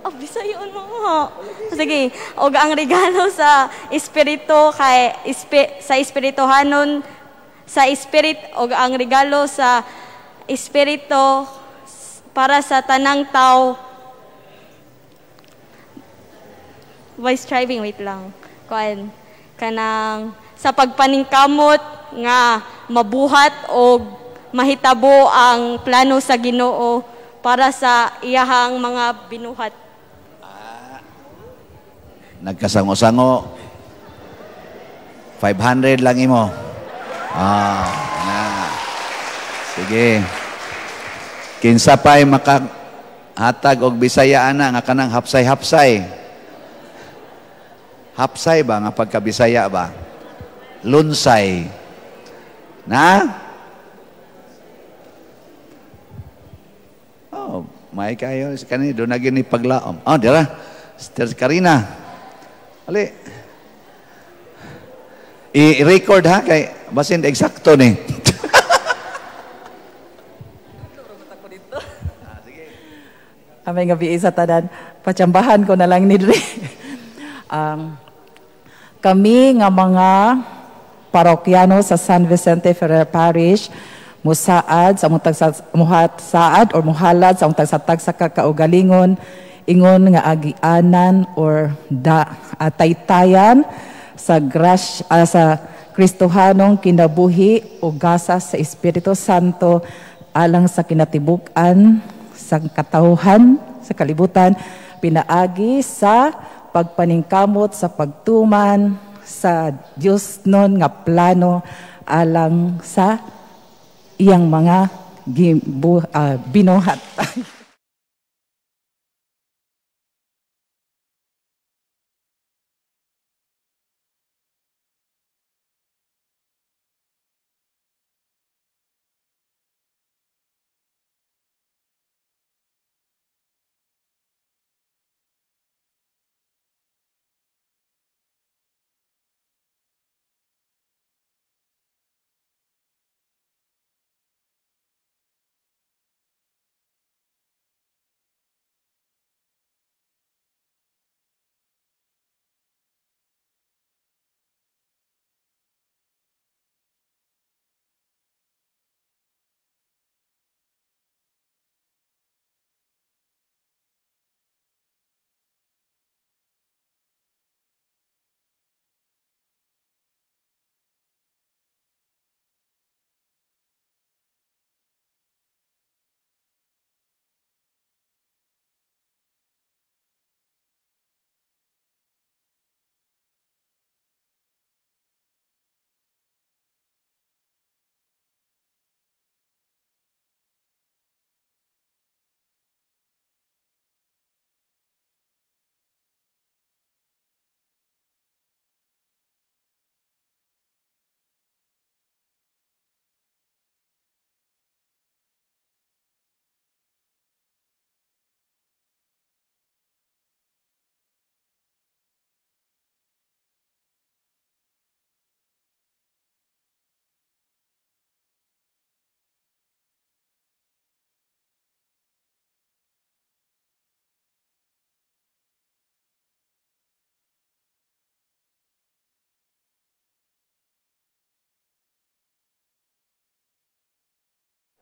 oh, bisayon mo. Sige, og ang regalo sa espiritu kay ispi, sa espirituhanon sa spirit og ang regalo sa espiritu para sa tanang tao by striving, wait lang, kuan, kanang sa pagpaningkamot nga mabuhat o mahitabo ang plano sa ginoo para sa iyahang mga binuhat. Ah, nagkasango-sango, 500 lang imo. Ah, na. Sige. Kinsa pa'y makahatag og bisaya ana nga kanang hapsay-hapsay. Hapsay ba nga pagkabisaya ba? Lunsay. Na? Oh, may kayo kani do na ni paglaom. Oh, dira. Sister Karina. Ali. I-record ha kay basin eksakto ni. Amay nga biisa tanan, pacambahan ko na lang ni Dre. um, kami nga mga parokyano sa San Vicente Ferrer Parish, musaad sa mutag sa muhat saad or muhalad sa mutag sa tag sa kakaugalingon ingon nga agianan or da ataytayan sa grash uh, sa Kristohanong kinabuhi o gasa sa Espiritu Santo alang sa kinatibukan sa katauhan sa kalibutan pinaagi sa pagpaningkamot sa pagtuman sa Dios non nga plano alang sa iyang mga uh, binuhat.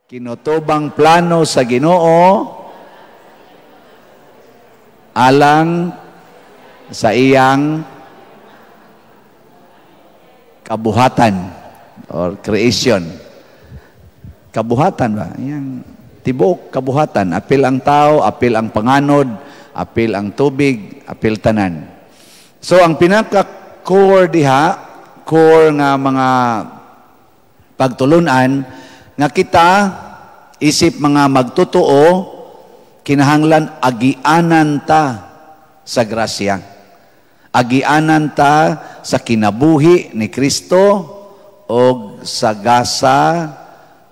Kinutubang plano sa Ginoo alang sa iyang kabuhatan or creation. Kabuhatan ba? Yang tibok kabuhatan, apil ang tao, apil ang panganod, apil ang tubig, apil tanan. So ang pinaka core diha, core nga mga pagtulunan nga kita isip mga magtotoo kinahanglan agianan ta sa grasya. Agianan ta sa kinabuhi ni Kristo o sa gasa,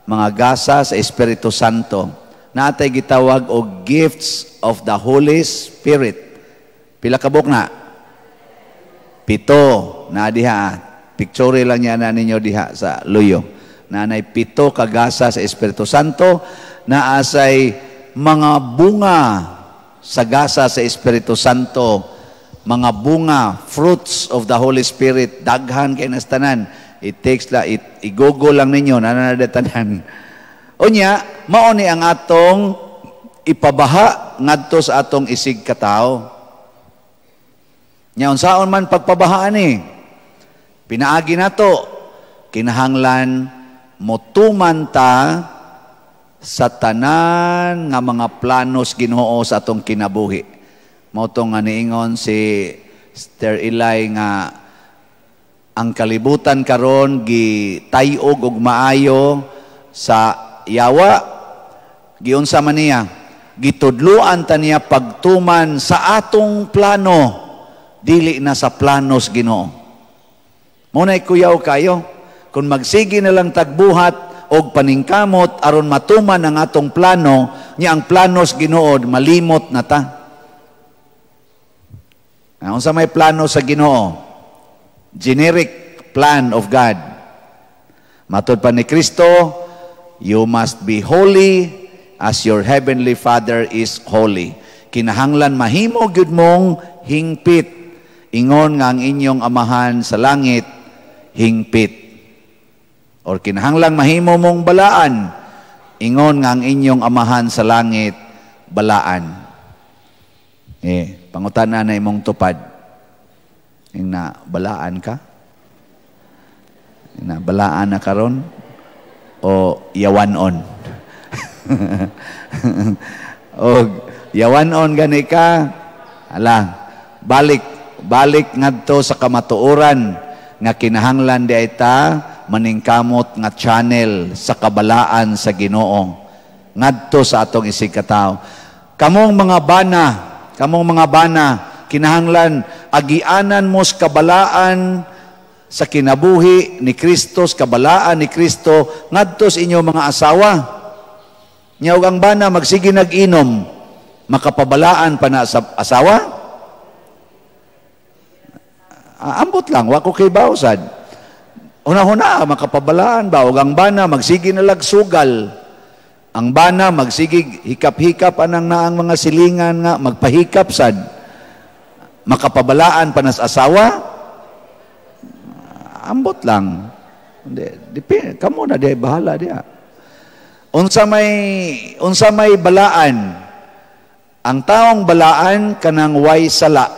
mga gasa sa Espiritu Santo. natay gitawag og gifts of the Holy Spirit. Pila ka na? Pito na diha. Picture lang niya na ninyo diha sa luyo. Nanay pito kagasa sa Espiritu Santo na asay mga bunga sa gasa sa Espiritu Santo, mga bunga, fruits of the Holy Spirit, daghan kay nastanan. It takes la, it, igogo lang ninyo, nananadatanan. O niya, mauni ang atong ipabaha ngadto sa atong isig katao. Nya unsaon man pagpabahaan eh. Pinaagi nato kinahanglan motuman ta sa tanan nga mga planos Ginoo sa atong kinabuhi. Motong tong nga niingon si Sister Eli nga ang kalibutan karon gi tayog og maayo sa yawa giunsa man niya gitudloan ta niya pagtuman sa atong plano dili na sa planos Ginoo. Muna'y kuyaw kayo. Kung magsigi nilang tagbuhat o paningkamot, aron matuman ang atong plano, niya ang planos ginood, malimot na ta. Ang sa may plano sa ginoo, generic plan of God. Matod pa ni Kristo, you must be holy as your heavenly Father is holy. Kinahanglan mahimo gyud mong hingpit ingon nga ang inyong amahan sa langit hingpit or kinahanglang mahimo mong balaan, ingon nga ang inyong amahan sa langit, balaan. Eh, pangutana na imong tupad. Yung na, balaan ka? Yung na, balaan na karon O, yawan on? o, yawan on gani ka? Ala, balik, balik ngadto sa kamatuoran nga kinahanglan di ay ta, maningkamot nga channel sa kabalaan sa Ginoo ngadto sa atong isig katawo kamong mga bana kamong mga bana kinahanglan agianan mo sa kabalaan sa kinabuhi ni Kristo sa kabalaan ni Kristo ngadto sa inyo mga asawa nya ang bana magsige nag-inom makapabalaan pa na sa asawa ah, ambot lang wako kay bawsad Una-huna, makapabalaan ba? Huwag bana, magsigi na lagsugal. Ang bana, magsigi, hikap-hikap anang na ang mga silingan nga, magpahikap sad. Makapabalaan pa nas asawa? Ambot lang. Hindi, dipin, kamo na, di, bahala dia. Ah. Unsa may, unsa may balaan, ang taong balaan kanang way sala.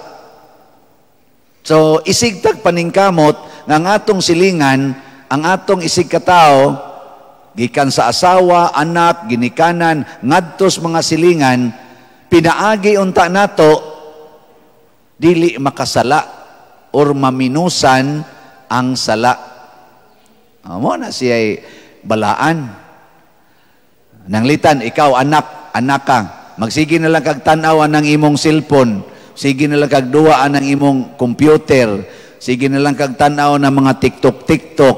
So, isigtag paningkamot, nga ngatong silingan ang atong isig katao gikan sa asawa, anak, ginikanan, ngadtos mga silingan, pinaagi unta nato dili makasala or maminusan ang sala. Amo ah, na siya balaan. Nanglitan, ikaw anak, anak ka. Magsige na lang kag tan-awan ng imong cellphone. Sige na lang kag duwa ang imong computer Sige na lang kag tanaw ng mga TikTok-TikTok.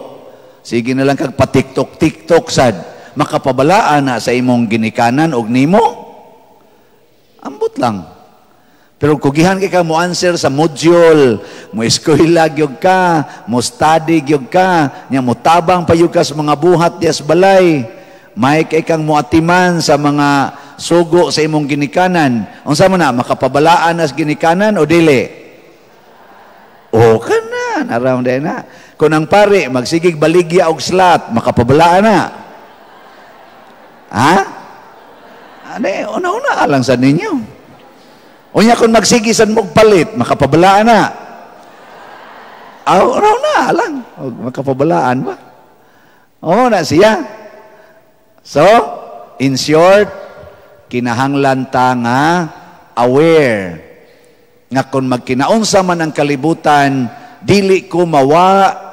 Sige na lang kag pa-TikTok-TikTok sad. Makapabalaan na sa imong ginikanan og nimo. Ambot lang. Pero kugihan kay ka mo answer sa module, mo eskwela gyud ka, mo study gyud ka, nya mo tabang payug ka sa mga buhat dias balay. May kay kang muatiman sa mga sugo sa imong ginikanan. Unsa man na makapabalaan as ginikanan o dili? O oh, kana na, naramday na. Kung ang pare, magsigig baligya og slat, makapabalaan na. Ha? Ane, una-una alang sa ninyo. Unya kung magsigisan mo palit, makapabalaan na. Aw, ah, una-una alang. Makapabalaan ba? Oo na siya. So, in short, kinahanglan ta nga aware nga kung magkinaunsa man ang kalibutan, dili ko mawa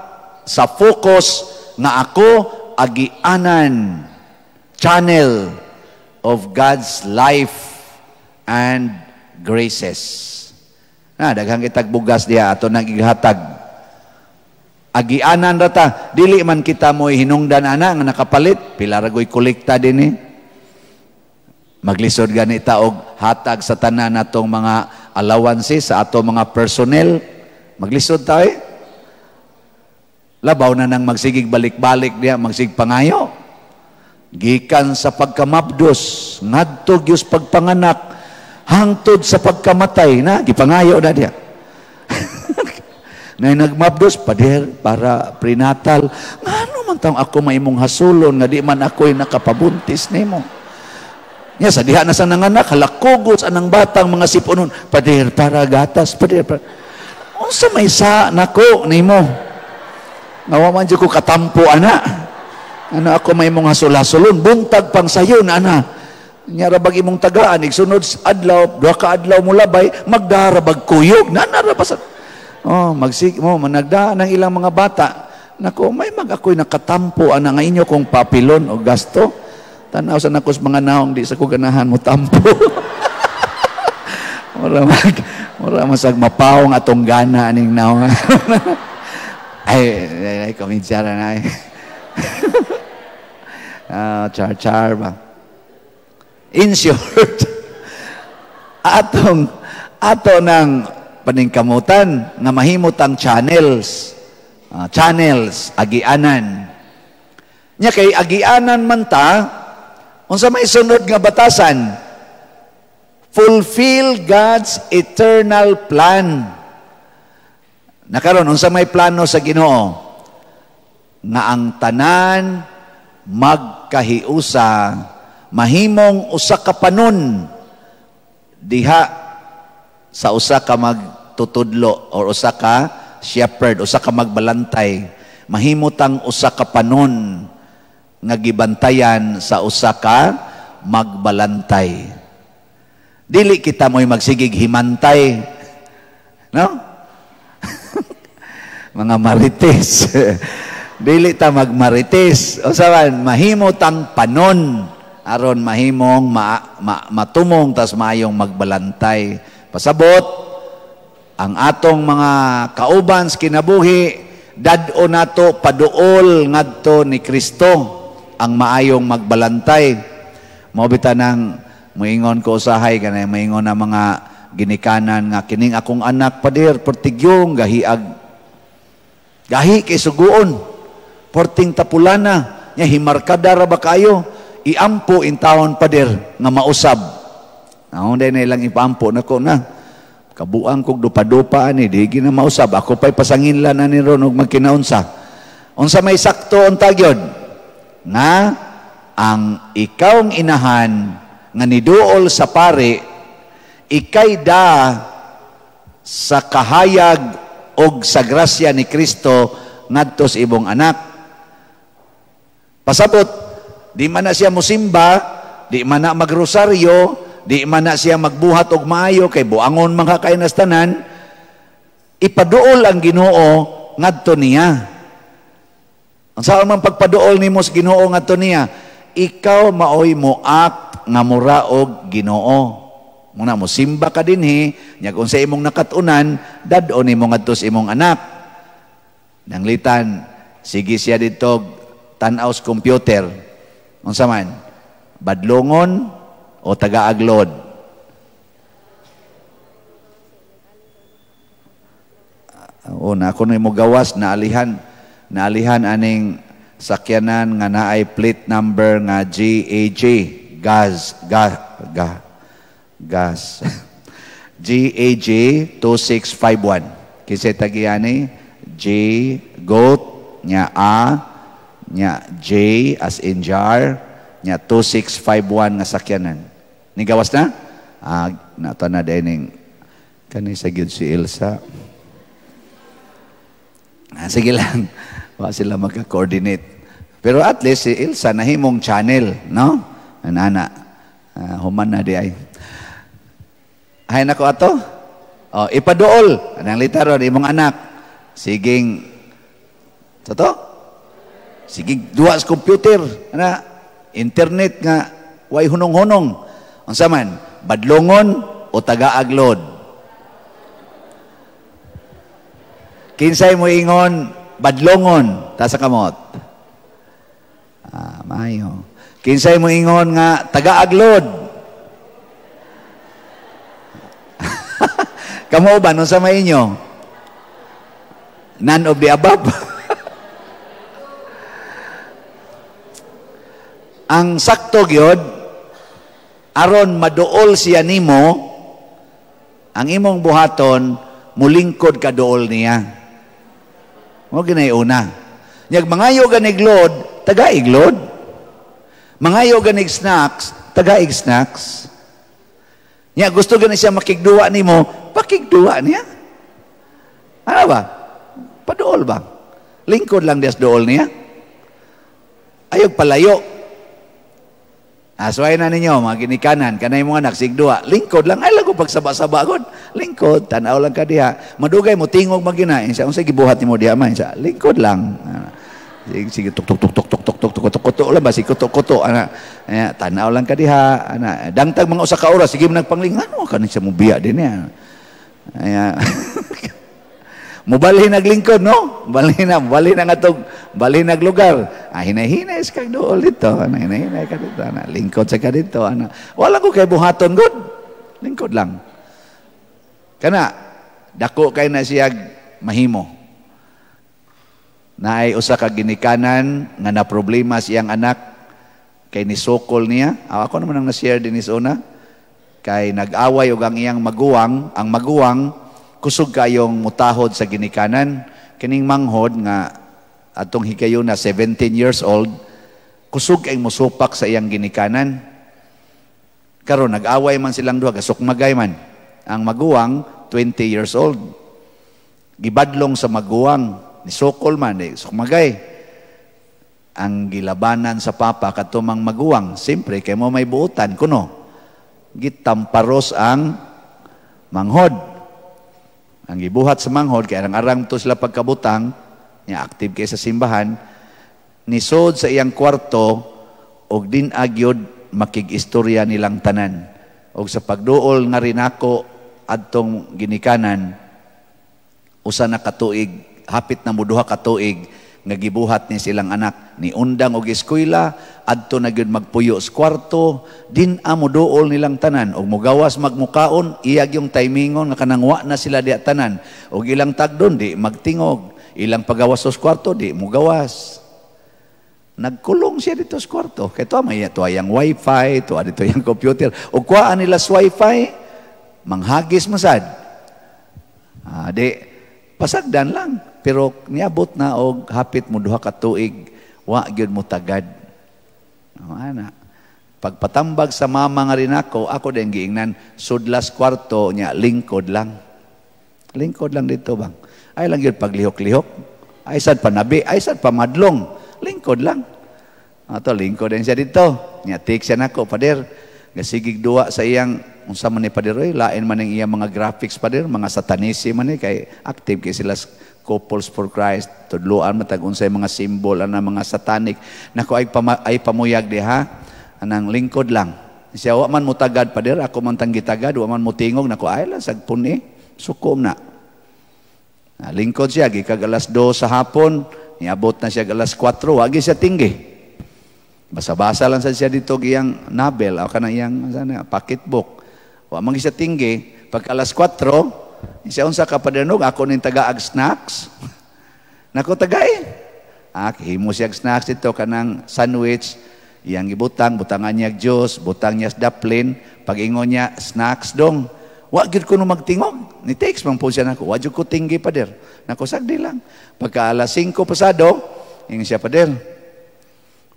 sa focus na ako agianan channel of God's life and graces. Na daghang kitag bugas diha ato nang ighatag. Agianan rata dili man kita mo'y hinungdan ana nga nakapalit pilaragoy ra goy kolekta dinhi. Eh. Maglisod ganita og hatag sa tanan natong mga allowances sa ato mga personnel. Maglisod tayo. Labaw na nang magsigig balik-balik diya, magsig pangayo. Gikan sa pagkamabdos, ngadto gyus pagpanganak, hangtod sa pagkamatay na gipangayo na diya. na nagmabdos pader para prenatal ngano man tang ako maimong hasulon nga di man ako'y nakapabuntis nimo. Nya sa diha na sa nanganak halakogot anang batang mga sipunon padir para gatas padir para unsa may sa nako nimo nawa man ko katampo ana Ano ako may mong hasulasulon buntag pang sayo na ana nya rabag imong tagaan igsunod adlaw dua ka adlaw mula bay magdarabag kuyog na narabasan oh magsik mo managdaan ang ilang mga bata nako may mag ako'y nakatampo ana nga inyo kong papilon o gasto Tanaw sa nakos mga naong, di sa ko ganahan mo tampo. mura mag, mura masag mapawong atong gana aning naong. ay, ay, ay, kamidyara na eh. ay. ah, char, char ba? In short, atong, ato ng paningkamutan na mahimot ang channels. Uh, channels, agianan. Nya kay agianan man ta, Unsa may sunod nga batasan? Fulfill God's eternal plan. Nakaron unsa may plano sa Ginoo? Nga ang tanan magkahiusa mahimong usa ka panon diha sa usa ka magtutudlo or usa ka shepherd, usa ka magbalantay. Mahimutang usa ka panon nga gibantayan sa usa ka magbalantay. Dili kita mo'y magsigig himantay. No? Mga marites. Dili ta magmarites. O saban, mahimo tang panon. aron mahimong ma, ma, matumong tas maayong magbalantay. Pasabot, ang atong mga kauban kinabuhi, dad-o nato paduol ngadto ni Kristo ang maayong magbalantay. Mobita ng moingon ko usahay kanay moingon na mga ginikanan nga kining akong anak padir pertigyong gahiag gahi kay suguon porting tapulana nya himarkada ra ba kayo iampo in taon padir nga mausab Ako din ilang ipampo ko na. Kabuang kog dupa-dupa ani di gina mausab. Ako pa'y pasanginlan ani ron og magkinaunsa. Unsa may sakto untag yun? nga ang ikawng inahan nga niduol sa pare ikay da sa kahayag og sa grasya ni Kristo ngadto sa ibong anak pasabot di man na siya musimba di man na magrosaryo di man na siya magbuhat og maayo kay buangon man ka kay nastanan ipaduol ang Ginoo ngadto niya ang saan man pagpaduol nimo sa Ginoo nga niya, ikaw maoy mo act nga mura og Ginoo. Muna mo simba ka dinhi, nya kung sa imong nakatunan, dadon mo ngadto sa imong anak. Nanglitan sige siya dito tan-aw computer. Unsa man? Badlongon o tagaaglod? Uh, ah, oh, na ako na mo gawas na alihan naalihan aning sakyanan nga naay plate number nga GAG gas gas ga, gas GAG 2651 kisay tagiani G goat nya A nya J as in jar nya 2651 nga sakyanan ni gawas na ah, nato na dining kani sa gyud si Elsa ah, sige lang Wa sila magka-coordinate. Pero at least si Ilsa himong channel, no? Anana. Uh, ah, human na di ay. Hay nako ato. Oh, ipaduol anang literon imong anak. Siging Toto? Siging duwa sa computer, ana. internet nga way hunong-hunong. Ang saman, badlongon o tagaaglod. Kinsay mo ingon, badlongon ta sa kamot. Ah, mayo. Kinsay mo ingon nga tagaaglod. Kamo ba no sa inyo? None of the above. Ang sakto gyud aron maduol siya nimo ang imong buhaton mulingkod ka duol niya. Mo ginayuna. Nyag mangayo ganiglod, taga-iglod. Mangayo ganig snacks, taga-ig snacks. Nya gusto gani siya makigduwa nimo, pakigduwa niya. Ano ba? Paduol ba? Lingkod lang des dool niya. Ayog palayo. Asway na ninyo, mga ginikanan, kanay mga nagsigduwa. Lingkod lang, ay lago pagsaba-saba lingkod, tanaw lang ka diha. Madugay mo, tingog magina. Insa, unsay gibuhat nimo diha man? Insa, lingkod lang. Ah, sige, tok tok tok tok tok tok tok tok tok tok lang basi Sige, kuto, kuto, ana. Eh, tanaw lang ka diha, ana. Dangtag mga usa ka oras, sige mo nagpangling. Ano ka sa mubiya din yan? Ayan. Mubalhin naglingkod, no? Balhin na, balhin ang atong, balhin lugar Ah, hinahinay ka dool dito. Ano, hinahinay ka dito. ana lingkod sa ka dito. Ano. Wala ko kay buhaton, good. Lingkod lang. Kana, dako kay na siyag mahimo. Naay usa ka ginikanan nga na problema siyang anak kay ni Sokol niya. Ah, ako naman ang na-share din is una. Kay nag-away og ang iyang maguwang, ang maguwang kusog kayong mutahod sa ginikanan kining manghod nga atong higayon na 17 years old kusog kay musupak sa iyang ginikanan. Karon nag-away man silang duha, gasok magay man. Ang maguwang 20 years old. Gibadlong sa maguwang ni Sokol man, ni Sumagay. Ang gilabanan sa papa katumang maguwang, simpre kay mo may buutan kuno. Gitamparos ang manghod. Ang gibuhat sa manghod kay arang-arang to sila pagkabutang, niya active kay sa simbahan, nisod sa iyang kwarto og din agyod makigistorya nilang tanan. Og sa pagduol nga rin adtong ginikanan usa na katuig hapit na muduha katuig nga gibuhat ni silang anak ni undang og eskwela adto na gyud magpuyo sa kwarto din amo dool nilang tanan og mugawas magmukaon iyag yung timingon nga kanangwa na sila diya tanan og ilang tagdon di magtingog ilang pagawas sa kwarto di mugawas Nagkulong siya dito sa kwarto. Kaya ito, may ito ay wifi, to ay dito computer. og kuhaan nila sa wifi, manghagis mo sad. Ah, di, pasagdan lang. Pero niabot na og hapit mo duha ka tuig, wa gyud mo tagad. Ana. Pagpatambag sa mama nga rin ako, ako din giingnan, sudlas kwarto niya, lingkod lang. Lingkod lang dito bang. Ay lang yun paglihok-lihok. Ay sad panabi, ay sad pamadlong. Lingkod lang. Ato lingkod din siya dito. Niya take siya nako, pader. Gasigig duwa sa iyang unsa man ni padiroy lain man ang iya mga graphics pa mga satanisi man ni kay active kay sila couples for Christ tudloan matag unsay mga symbol ana mga satanic na ko ay, pama, ay pamuyag diha anang lingkod lang siya wa man mo tagad padir ako man tanggitagad wa man mo tingog ko ay lang sagpon ni sukom na na ah, lingkod siya gikag alas 2 sa hapon niabot na siya alas 4 wagi siya tinggi Basa-basa lang sa siya dito iyang nabel, o kanang iyang sana, pocketbook. Wa man siya tinggi, pag alas 4, siya unsa ka padanog, ako ning tagaag snacks. Nako tagay. Ah, himo siya snacks ito kanang sandwich, iyang gibutang, butangan niya juice, butang niya daplin, pagingon niya snacks dong. Wa gid ko no magtingog. Ni takes man po siya nako. Wa ko tinggi pader. Nako sagdi lang. Pagka alas 5 pasado, ing siya pader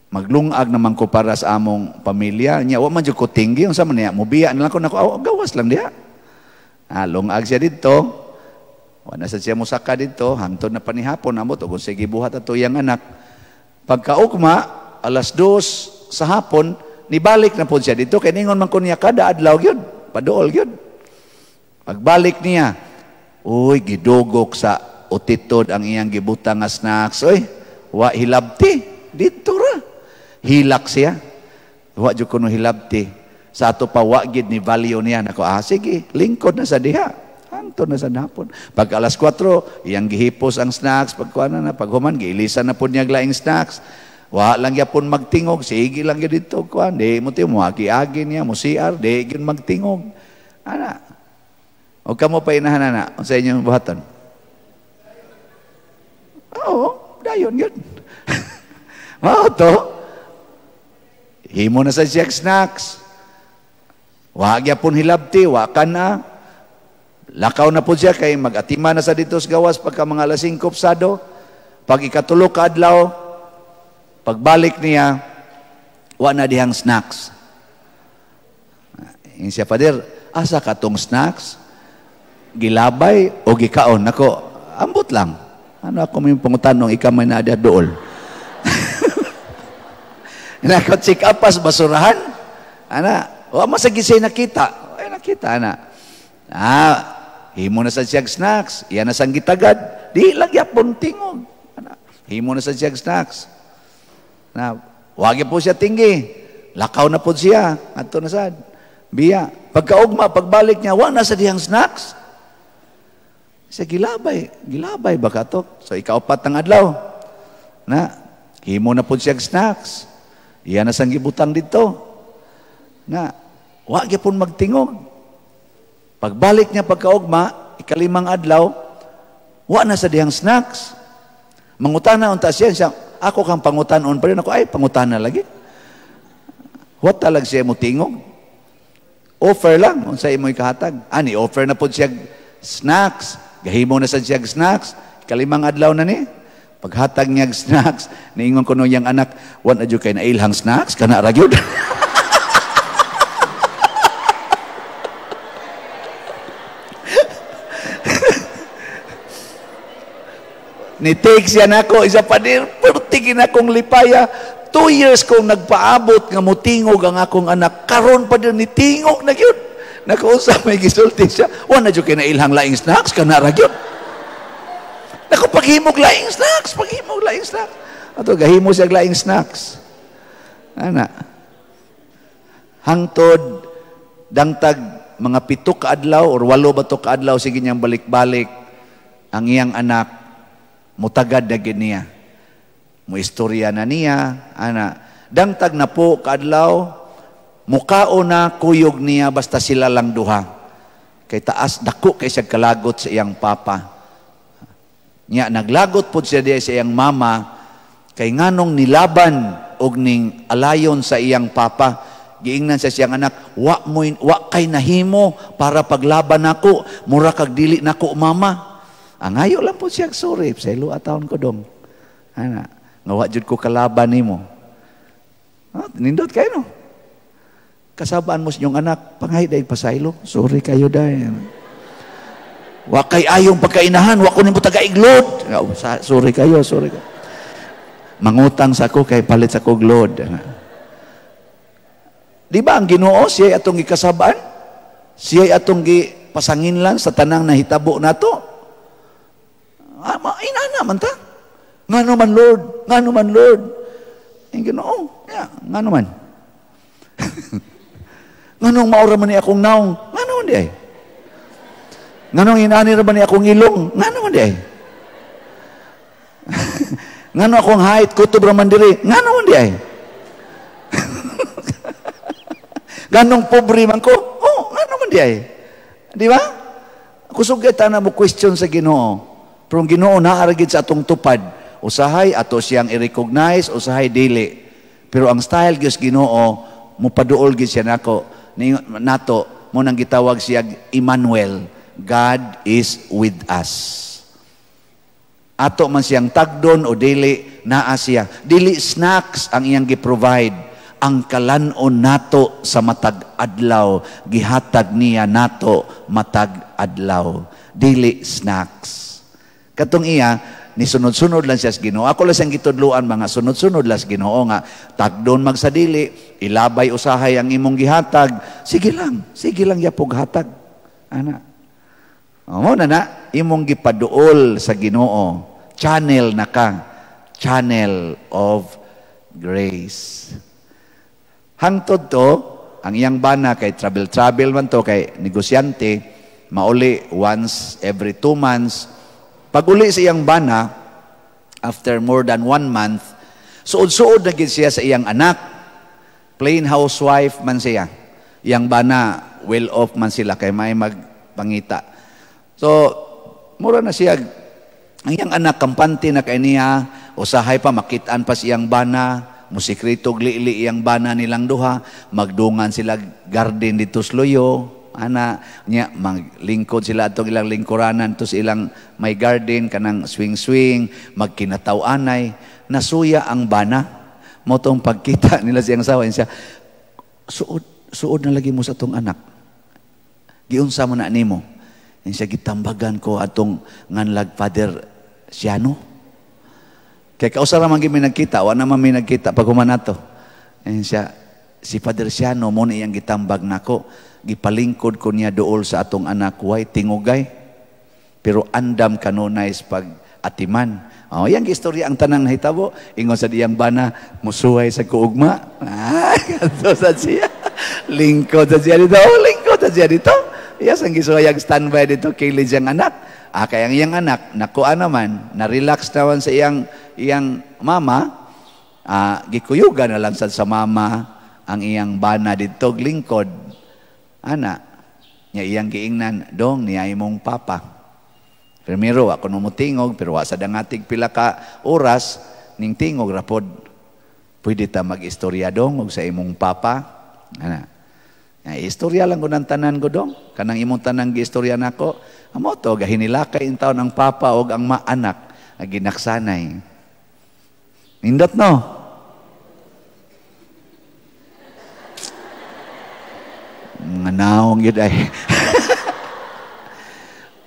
maglungag naman ko para sa among pamilya niya wa man ko tinggi unsa man niya mubiya nila ko nako oh, gawas lang diha ah lungag siya didto wa na siya musaka didto hangtod na panihapon amo to kung sige buhat ato iyang anak pagkaugma alas dos sa hapon nibalik na pud siya didto kay ningon man ko niya kada adlaw gyud paduol gyud pagbalik niya uy gidugok sa utitod ang iyang gibutang nga snacks oy wa hilabti didto ra hilak siya. Wa jud kuno hilabti. Sa ato pa ni value niya nako ah sige, lingkod na sa diha. Anto na sa napon. Pag alas 4, iyang gihipos ang snacks. Pag kuana na, pag human, giilisan na pud niya laing snacks. Wa lang yapon magtingog, sige lang yun dito. Kuan, di mo tiyo, muagi-agi niya, mo CR, di yun magtingog. Ana. O ka mo pa inahan na, sa inyong buhaton. Oo, dayon yun. Mao to. Himo na sa siya snacks. Wagya pun hilabti, waka na. Lakaw na po siya kay magatima na sa dito sa gawas pagka mga alas 5 sado. Pag ikatulog ka adlaw, pagbalik niya, wa na dihang snacks. Yung siya, Pader, asa ka tong snacks? Gilabay o gikaon? Nako, ambot lang. Ano ako may pangutanong, ikaw may naadya dool. Nakacheck up as basurahan. Ana, wa masagisi nakita. Ay nakita ana. Ah, himo na sa siyag snacks. Iya na sang gitagad. Di lang yapon tingog. Ana, himo na sa siyag snacks. Na, wagi po siya tinggi. Lakaw na po siya. Adto na sad. Biya. Pagkaugma, pagbalik niya, wa na sa diyang snacks. Sa gilabay, gilabay ba katok? So ikaw patang adlaw. Na, himo na po siya snacks. Iya na sang gibutang dito. Na wa gyapon magtingog. Pagbalik niya pagkaugma, ikalimang adlaw, wa na sa dihang snacks. Mangutana unta siya, siya ako kang pangutan pangutanon pa rin ako, ay pangutana lagi. What talag siya mo tingog? Offer lang, unsa imo ikahatag. Ani, offer na po siya snacks. Gahimo na sa siya snacks. Ikalimang adlaw na ni. Paghatag niya snacks, niingon ko nung yung anak, wan adyo kay nailhang snacks, kana ragyod. Ni-take siya nako, isa pa din, pertigin akong lipaya. Two years kong nagpaabot nga mutingog ang akong anak. Karon pa din nitingog na yun. Nakausap may gisulti siya. Wala na dyan kinailang laing snacks, kana yun. Naku, paghimog laing snacks, paghimog laing snacks. Ato, gahimo siya laing snacks. Ana. Hangtod, dangtag, mga pito kaadlaw or walo ba to kaadlaw, sige niyang balik-balik ang iyang anak, mutagad na niya. Muistorya na niya, ana. Dangtag na po kaadlaw, mukao na kuyog niya basta sila lang duha. Kay taas, dako kay siya kalagot sa iyang papa Nya naglagot pod siya diya sa iyang mama kay nganong nilaban og ning alayon sa iyang papa giingnan sa siyang anak wa mo wa kay nahimo para paglaban nako mura kag dili nako mama ang ayo lang po siya sorry, sa ilo atawon ko dong ana nga wa ko kalaban nimo ah, nindot kayo no kasabaan mo sa inyong anak pangay dai pasaylo sorry kayo dai Wa kay ayong pagkainahan, wa kunin mo taga-iglod. Oh, sorry kayo, sorry kayo. Mangutang sa ko kay palit sa ko glod. Di ba ang Ginoo siya atong gikasabaan? Siya atong gipasangin lang sa tanang nahitabo nato. Ah, ina man ta. Ngano man Lord, ngano man Lord. Ang Ginoo, yeah, ngano man. Nganong maura man ni akong naong, ngano man di ay. Nga nung inaani ra ba ni akong ilong? Nga naman di ay. nga nung akong height, kutob ra man diri. Nga naman di ay. Ganong pobre man ko? Oh, nga naman di ay. Di ba? Kusog na mo question sa ginoo. Pero ginoo naaragid sa atong tupad. Usahay, ato siyang i-recognize, usahay dili. Pero ang style Diyos ginoo, mupaduol gid siya nako, nato, mo nang gitawag siya Emmanuel God is with us. Ato man siyang tagdon o dili na siya. Dili snacks ang iyang gi-provide. Ang kalanon nato sa matag adlaw gihatag niya nato matag adlaw. Dili snacks. Katong iya ni sunod-sunod lang siya sa Ginoo. Ako lang siyang gitudluan mga sunod-sunod lang sa Ginoo nga tagdon magsadili, ilabay usahay ang imong gihatag. Sige lang, sige lang yapog hatag. Ana. Oh, Muna na, imong gipaduol sa ginoo. Channel na ka. Channel of grace. Hangtod to, ang iyang bana kay travel-travel man to, kay negosyante, mauli once every two months. Pag uli sa iyang bana, after more than one month, suod-suod na gid siya sa iyang anak. Plain housewife man siya. Iyang bana, well off man sila kay may magpangita. So, mura na siya. Ang iyang anak, kampante na kay niya, usahay pa, makitaan pa siyang bana, musikrito, gliili iyang bana nilang duha, magdungan sila garden dito sloyo, ana nya maglingkod sila atong ilang lingkuranan tos ilang may garden kanang swing swing magkinataw anay nasuya ang bana motong pagkita nila siyang sawa siya suod suod na lagi mo sa tong anak giunsa mo na nimo siya gitambagan ko atong nganlag Father Siano. Kaya kausara man kami nagkita, wala naman may nagkita pag humanato. And siya, si Father Siano mo iyang gitambag nako. Gipalingkod ko niya dool sa atong anak way, tingugay. Pero andam kanunay pag atiman. Oh, yang istorya ang tanang hitabo, ingon sa diyang bana, musuhay sa kuugma. Ah, kanto sa siya. Lingkod sa siya dito. Oh, lingkod sa siya dito yes, ang gisuyag standby dito kay Lidyang anak. Ah, kaya ang iyang anak, nakuha naman, na-relax naman sa iyang, iyang mama, ah, gikuyuga na lang sa mama ang iyang bana dito, lingkod. Ana, niya iyang giingnan, dong, niya imong papa. Primero, ako numutingog, pero wasa dangatig pila ka oras, ning tingog rapod. Pwede ta mag-istorya dong, og sa imong papa. Ana, ay, istorya lang ko ng tanan ko dong. Kanang imong tanang tanan giistorya nako. Amo to gahinilakay in taon ang papa og ang maanak nga ginaksanay. Indot no. Nga naong yun ay.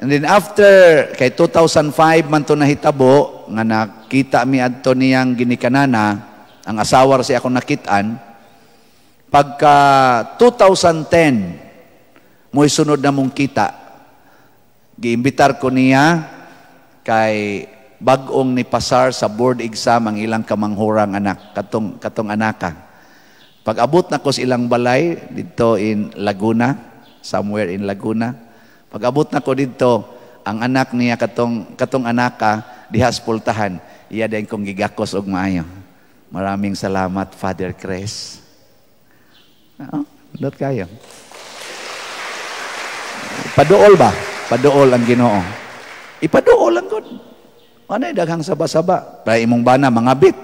And then after, kay 2005 man to nahitabo, nga nakita mi adto niyang ginikanana, ang asawar si ako nakitaan, Pagka 2010, mo'y sunod na mong kita, giimbitar ko niya kay bagong ni pasar sa board exam ang ilang kamanghurang anak, katong, katong anaka. Pag-abot na ko sa ilang balay, dito in Laguna, somewhere in Laguna, pag-abot na ko dito, ang anak niya katong, katong anaka, di dihaspultahan, iya din kong gigakos og maayo. Maraming salamat, Father Chris. Oh, lahat Paduol ba? Paduol ang ginoo. Ipaduol ang God. Ano yung daghang saba-saba? Para imong bana, mga bit.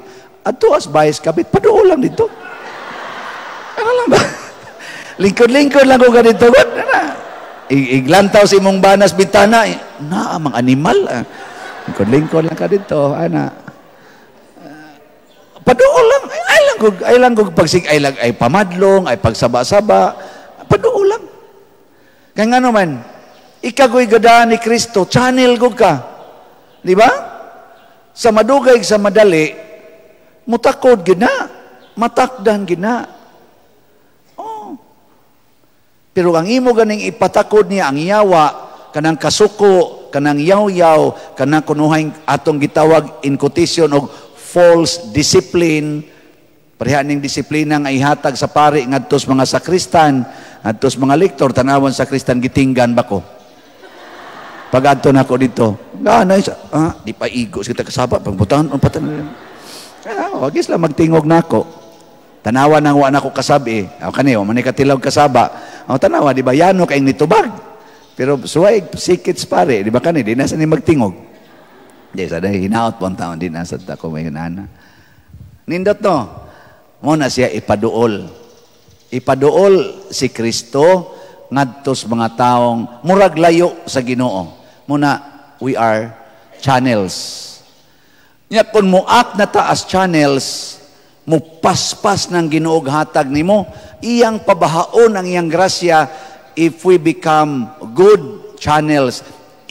At tuas bias kabit, paduol lang dito. Ano lang ba? Lingkod-lingkod lang ko ganito. God, na. Ano? Iglantaw si imong banas bitana. Naamang animal. Ah. Lingkod-lingkod lang ka dito, anak. Paduol lang. Ay lang kog, ay lang kog pagsig, ay lang ay pamadlong, ay pagsaba-saba. Paduol lang. Kaya nga naman, ikagoy gadaan ni Kristo, channel ko ka. Di ba? Sa madugay, sa madali, mutakod gina. Matakdan gina. Oh. Pero ang imo ganing ipatakod niya ang yawa, kanang kasuko, kanang yaw-yaw, kanang kunuhay atong gitawag in quotation og false discipline, Parihaning disiplina nga ihatag sa pari ngadtos mga sakristan, ngadtos mga lektor tanawon sa kristan gitinggan bako ko. Pagadto nako dito. Ganay sa ah, di pa igo kita kasaba pagbutan on patan. Ah, wagis oh, lang magtingog nako. Tanawa nang wa nako kasabi. Eh. Aw ah, kani o oh, man katilog kasaba. Aw oh, tanawa di ba yano kay nitubag. Pero suway sikits pare, di ba kani di na ni magtingog. Di sa day, hinaot po ang taon din nasa tako may hinana. Nindot no, muna siya ipaduol. Ipaduol si Kristo ngadtos mga taong murag layo sa Ginoo. Muna, we are channels. Nya kun muak na taas channels, mupaspas ng Ginoog hatag nimo, iyang pabahaon ang iyang grasya if we become good channels,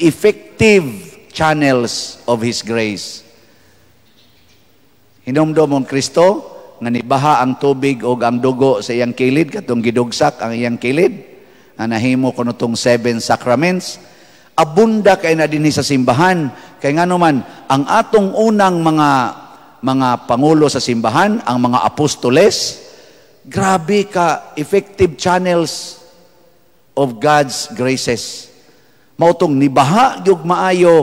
effective channels of His grace. Hinumdom mong Kristo, nga nibaha ang tubig o ang dugo sa iyang kilid, katong gidugsak ang iyang kilid, nga nahimo ko nitong seven sacraments, abunda kay na din sa simbahan. Kay nga naman, ang atong unang mga mga pangulo sa simbahan, ang mga apostoles, grabe ka effective channels of God's graces. Mautong nibaha, yung maayo,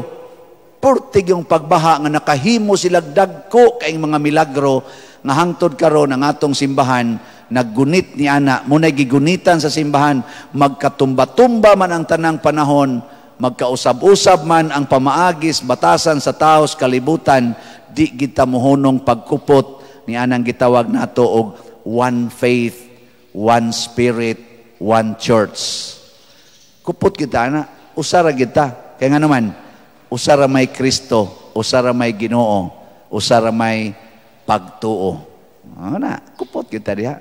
portig yung pagbaha nga nakahimo silag dagko kay mga milagro nga hangtod karon ang atong simbahan naggunit ni ana munay gigunitan sa simbahan magkatumba-tumba man ang tanang panahon magkausab-usab man ang pamaagis batasan sa taos kalibutan di kita mohonong pagkupot ni anang gitawag nato og one faith one spirit one church kupot kita ana usara kita kay nga naman usara may Kristo, usara may Ginoo, usara may pagtuo. Ano na, kupot kita diha.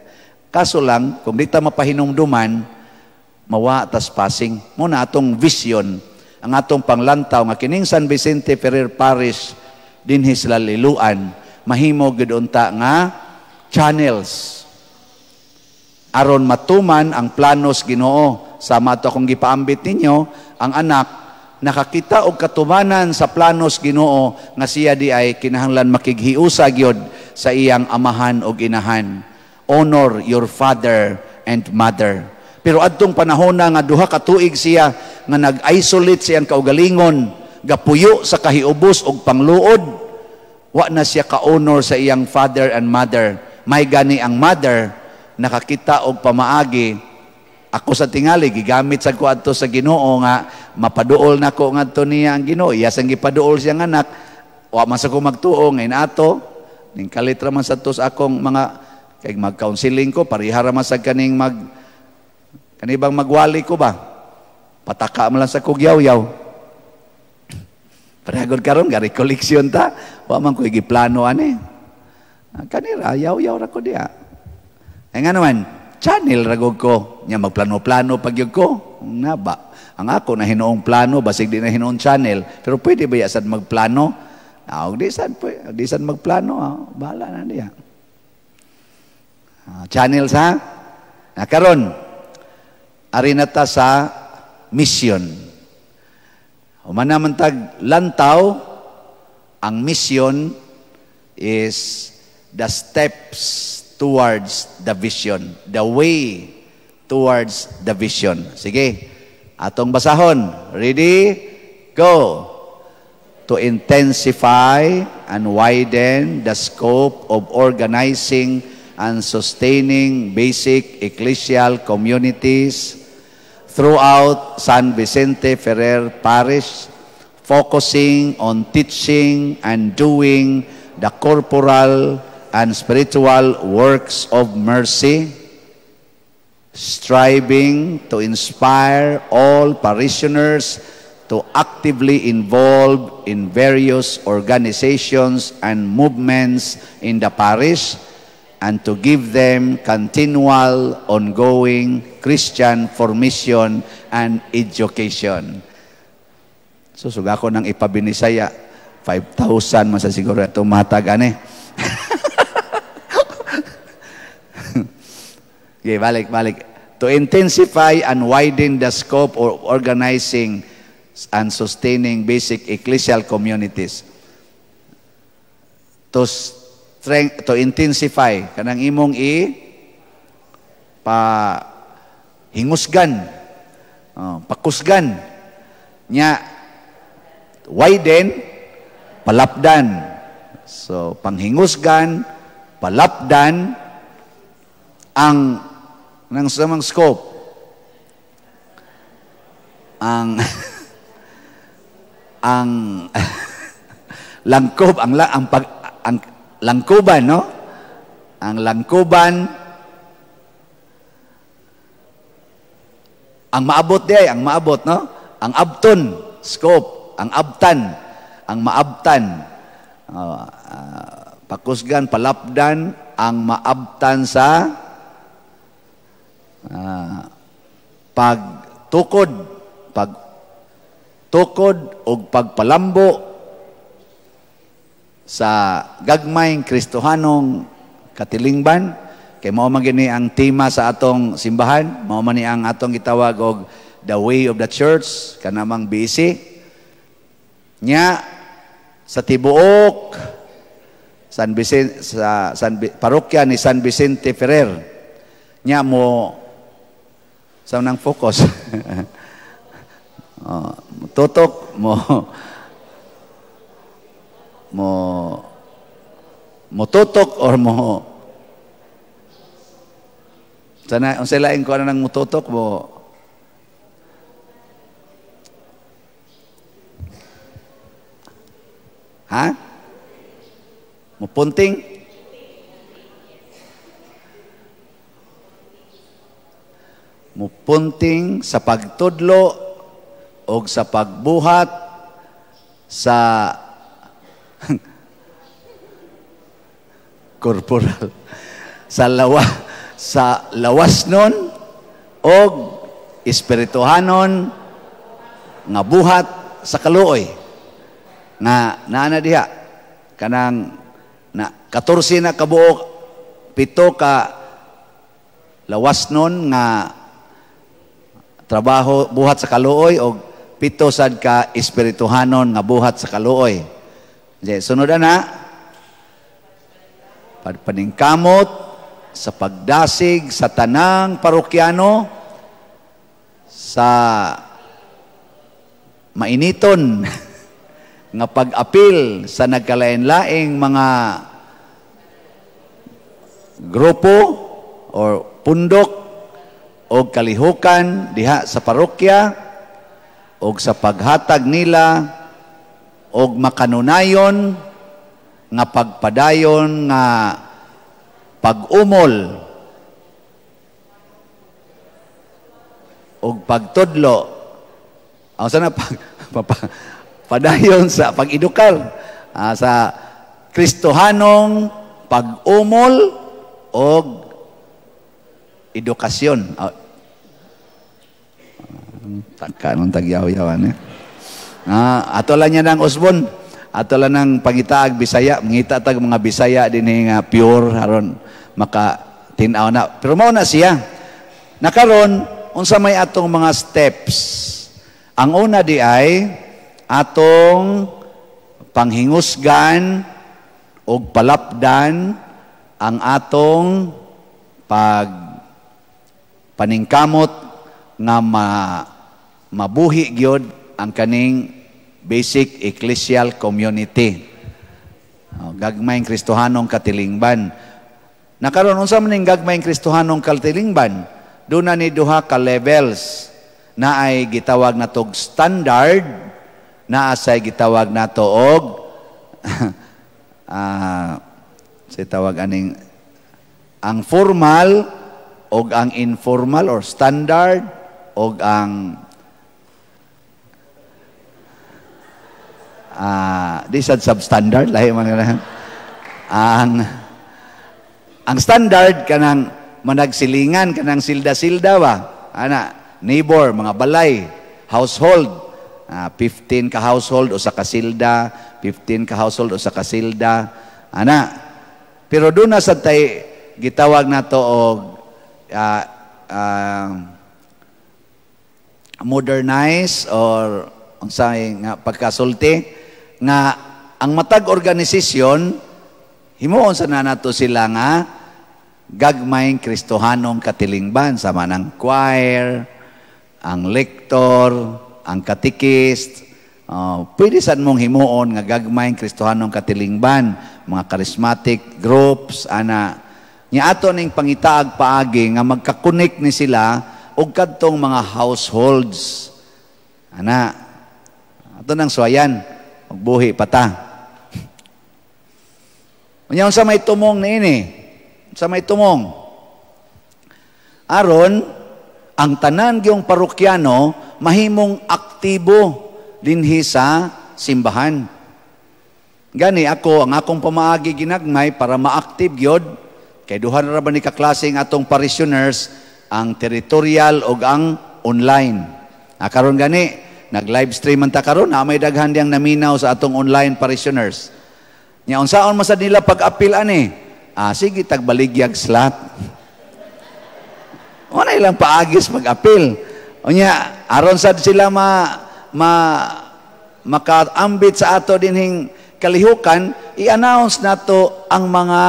Kaso lang, kung di ta mapahinumduman, mawa tas passing. Muna atong vision, ang atong panglantaw nga kining San Vicente Ferrer Parish din sila liluan mahimo gid unta nga channels aron matuman ang planos Ginoo sama ato akong gipaambit ninyo ang anak nakakita og katumanan sa planos Ginoo nga siya di ay kinahanglan makighiusa gyud sa iyang amahan og inahan. Honor your father and mother. Pero adtong panahon na nga duha ka tuig siya nga nag-isolate siyang kaugalingon, gapuyo sa kahiubos og pangluod, wa na siya ka-honor sa iyang father and mother. May gani ang mother nakakita og pamaagi ako sa tingali, gigamit sa ko ato sa ginoo nga, mapaduol na ko nga to niya ang ginoo. Iyas ang gipaduol siyang anak, wa man sa ko magtuo, nga ato, ning kalitra man sa tos akong mga, kay mag-counseling ko, pareha ra man sa kaning mag, kanibang magwali ko ba? Pataka man lang sa kugyaw-yaw. Parehagod karon gari koleksyon ta, wa man ko giplano ani. Ah, kanira, yaw-yaw ra ko diya. Ay nga naman, channel ragog ko. Nya magplano-plano pagyog ko. Nga ba? Ang ako na hinuong plano, basig di na hinoong channel. Pero pwede ba yasan magplano? Ah, di sad pwede, di san magplano. Ah, bala na niya. Ah, channel sa Na ah, karon, arinata sa mission. Humanaman tag lantaw, ang mission is the steps towards the vision. The way towards the vision. Sige. Atong basahon. Ready? Go. To intensify and widen the scope of organizing and sustaining basic ecclesial communities throughout San Vicente Ferrer Parish, focusing on teaching and doing the corporal and spiritual works of mercy, striving to inspire all parishioners to actively involve in various organizations and movements in the parish and to give them continual, ongoing Christian formation and education. So, ko nang ipabinisaya, 5,000 masasiguro na tumatag, ano eh. Okay, balik, balik. To intensify and widen the scope of organizing and sustaining basic ecclesial communities. To strength, to intensify kanang imong i pa hingusgan, oh, pakusgan nya widen palapdan. So panghingusgan, palapdan ang ng samang scope. Ang ang langkob ang ang pag ang langkoban no? Ang langkoban ang maabot di ang maabot no? Ang abton scope, ang abtan, ang maabtan. Uh, uh, pakusgan, palapdan ang maabtan sa Ah, pagtukod, pagtukod, pag o pagpalambo sa gagmayng Kristohanong katilingban. Kay mao man gini ang tema sa atong simbahan, mao man ni ang atong gitawag og the way of the church kanamang busy. Nya sa tibuok San Vicente, sa San, parokya ni San Vicente Ferrer nya mo sa unang focus. oh, tutok mo mo mo tutok or mo sana unsa lain ko ano nang mututok mo Ha? mo punting mupunting sa pagtudlo o sa pagbuhat sa corporal sa lawa sa lawas nun o espirituhanon nga buhat sa kaluoy nga naana diha kanang na 14 na kabuok pito ka lawas nun nga trabaho buhat sa kaluoy o pito sad ka espirituhanon nga buhat sa kaluoy. Okay, sunod na, paningkamot sa pagdasig sa tanang parokyano sa mainiton nga pag-apil sa nagkalain-laing mga grupo or pundok o kalihukan diha sa parokya o sa paghatag nila o makanunayon nga pagpadayon nga pagumol o pagtudlo ang sana pag, padayon sa pag-edukar ah, sa Kristohanong pag-umol o edukasyon ah, Taka nung tagyaw-yawan eh. Ah, ato lang niya ng usbon. Ato lang ng pangitaag Bisaya. Mangita tag mga Bisaya din eh, nga pure haron maka tinaw na. Pero mao na siya. Nakaron unsa may atong mga steps. Ang una di ay atong panghingusgan og palapdan ang atong pag paningkamot nga ma mabuhi gyud ang kaning basic ecclesial community. O, oh, gagmayng Kristohanong katilingban. Nakaroon unsa man ning gagmayng Kristohanong katilingban? Doon na ni duha ka levels na ay gitawag na tog standard na asay gitawag na to og uh, ah, si tawag aning ang formal og ang informal or standard og ang uh, ah, di sad substandard lahi man kana ang ang standard kanang managsilingan kanang silda-silda ba ana neighbor mga balay household uh, ah, 15 ka household o sa kasilda 15 ka household o sa kasilda ana pero do na sad tay gitawag nato og uh, ah, uh, modernize or unsay nga pagkasulti nga ang matag organisasyon himuon sa nanato sila nga gagmayng Kristohanong katilingban sama ng choir, ang lektor, ang katikist, Uh, pwede saan mong himuon nga gagmayng Kristohanong katilingban, mga charismatic groups, ana. ni ato ning pangitaag paagi nga magkakunik ni sila og kadtong mga households. Ana. Ato nang suwayan. Magbuhi pata. Unya sa may tumong ni ini. Sa may tumong. Aron ang tanan gyong parokyano mahimong aktibo dinhi sa simbahan. Gani ako ang akong pamaagi ginagmay para ma-active gyud kay duha ra ba ni kaklaseng atong parishioners ang territorial o ang online. Akaron gani nag-live stream man ta karon na may daghan diyang naminaw sa atong online parishioners. Nya unsaon man sad nila pag-apil ani? Ah sige tagbaligyag slot. Una ilang paagis mag-apil. Unya aron sad sila ma ma makaambit sa ato dinhing kalihukan, i-announce nato ang mga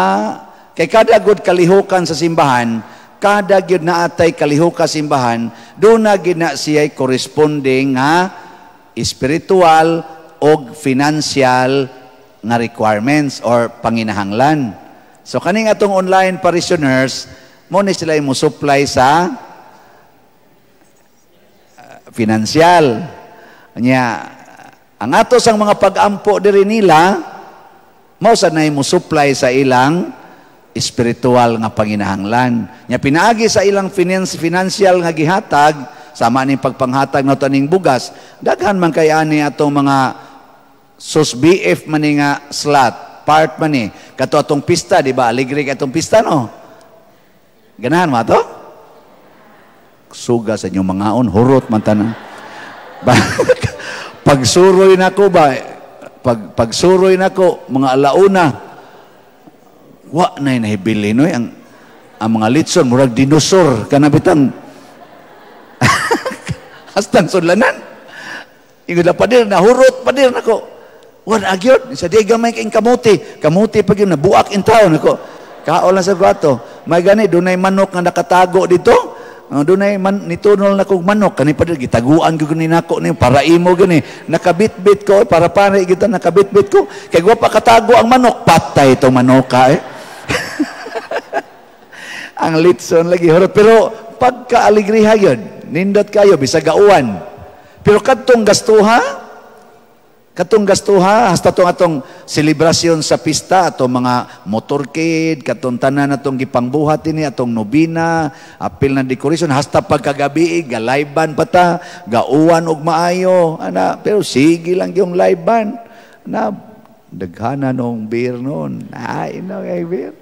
kay kada good kalihukan sa simbahan kada gyud naatay kalihok ka simbahan do na gyud na siya'y corresponding nga spiritual og financial nga requirements or panginahanglan. So kaning atong online parishioners mo ni sila mo supply sa ah, financial. Nya ang ato sang mga pag-ampo diri nila mao sa nay mo supply sa ilang espiritual nga panginahanglan. Nya pinaagi sa ilang finance, financial nga gihatag, sama ni pagpanghatag na taning bugas, daghan man kay ani atong mga sus BF man nga slot, part man ni. Kato atong pista, di ba? Aligri atong pista, no? Ganahan mo ato? Suga sa inyong mga on, hurot man tanang. pagsuroy na ko ba? Pag, pagsuroy na ko, mga alauna, Wa na nahibili no ang ang mga litson murag dinosaur kanabitan. Hastang sudlanan. Ingon na padir na hurot padir nako. Wan agyot sa di gamay kay kamuti. Kamuti pag yun nabuak in town nako. Kaol na sa kwarto. May gani dunay manok nga nakatago dito. Uh, dunay man nitunol na kog manok kani pa gitaguan ko ni nako ni para imo gani nakabitbit ko para para kita nakabitbit ko kay wa pa katago ang manok patay to manok ka eh ang litson lagi horot pero pagka pagkaaligriha yon nindot kayo bisa gauan pero kadtong gastuha Katong gastuha, hasta tong atong selebrasyon sa pista, atong mga motorcade, katong tanan atong gipangbuhat ini, atong nobina, apil na decoration, hasta pagkagabi, galayban pa gauan og maayo, ana, pero sige lang yung layban. Na, Daghana noong beer noon. Ay, no, kay beer.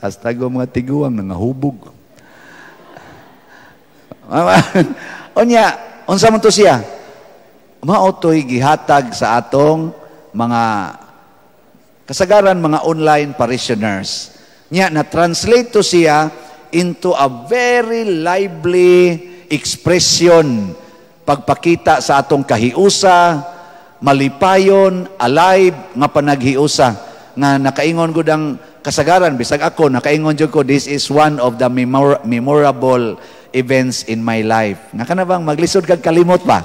Hasta ko mga tiguang, nangahubog. Onya, onsa man to siya? Maotoy gihatag sa atong mga kasagaran mga online parishioners. Nya, na-translate to siya into a very lively expression pagpakita sa atong kahiusa, malipayon, alive, nga panaghiusa. Nga nakaingon ko ng kasagaran, bisag ako, nakaingon dyan ko, this is one of the memor memorable events in my life. Nga ka na bang maglisod kag kalimot pa?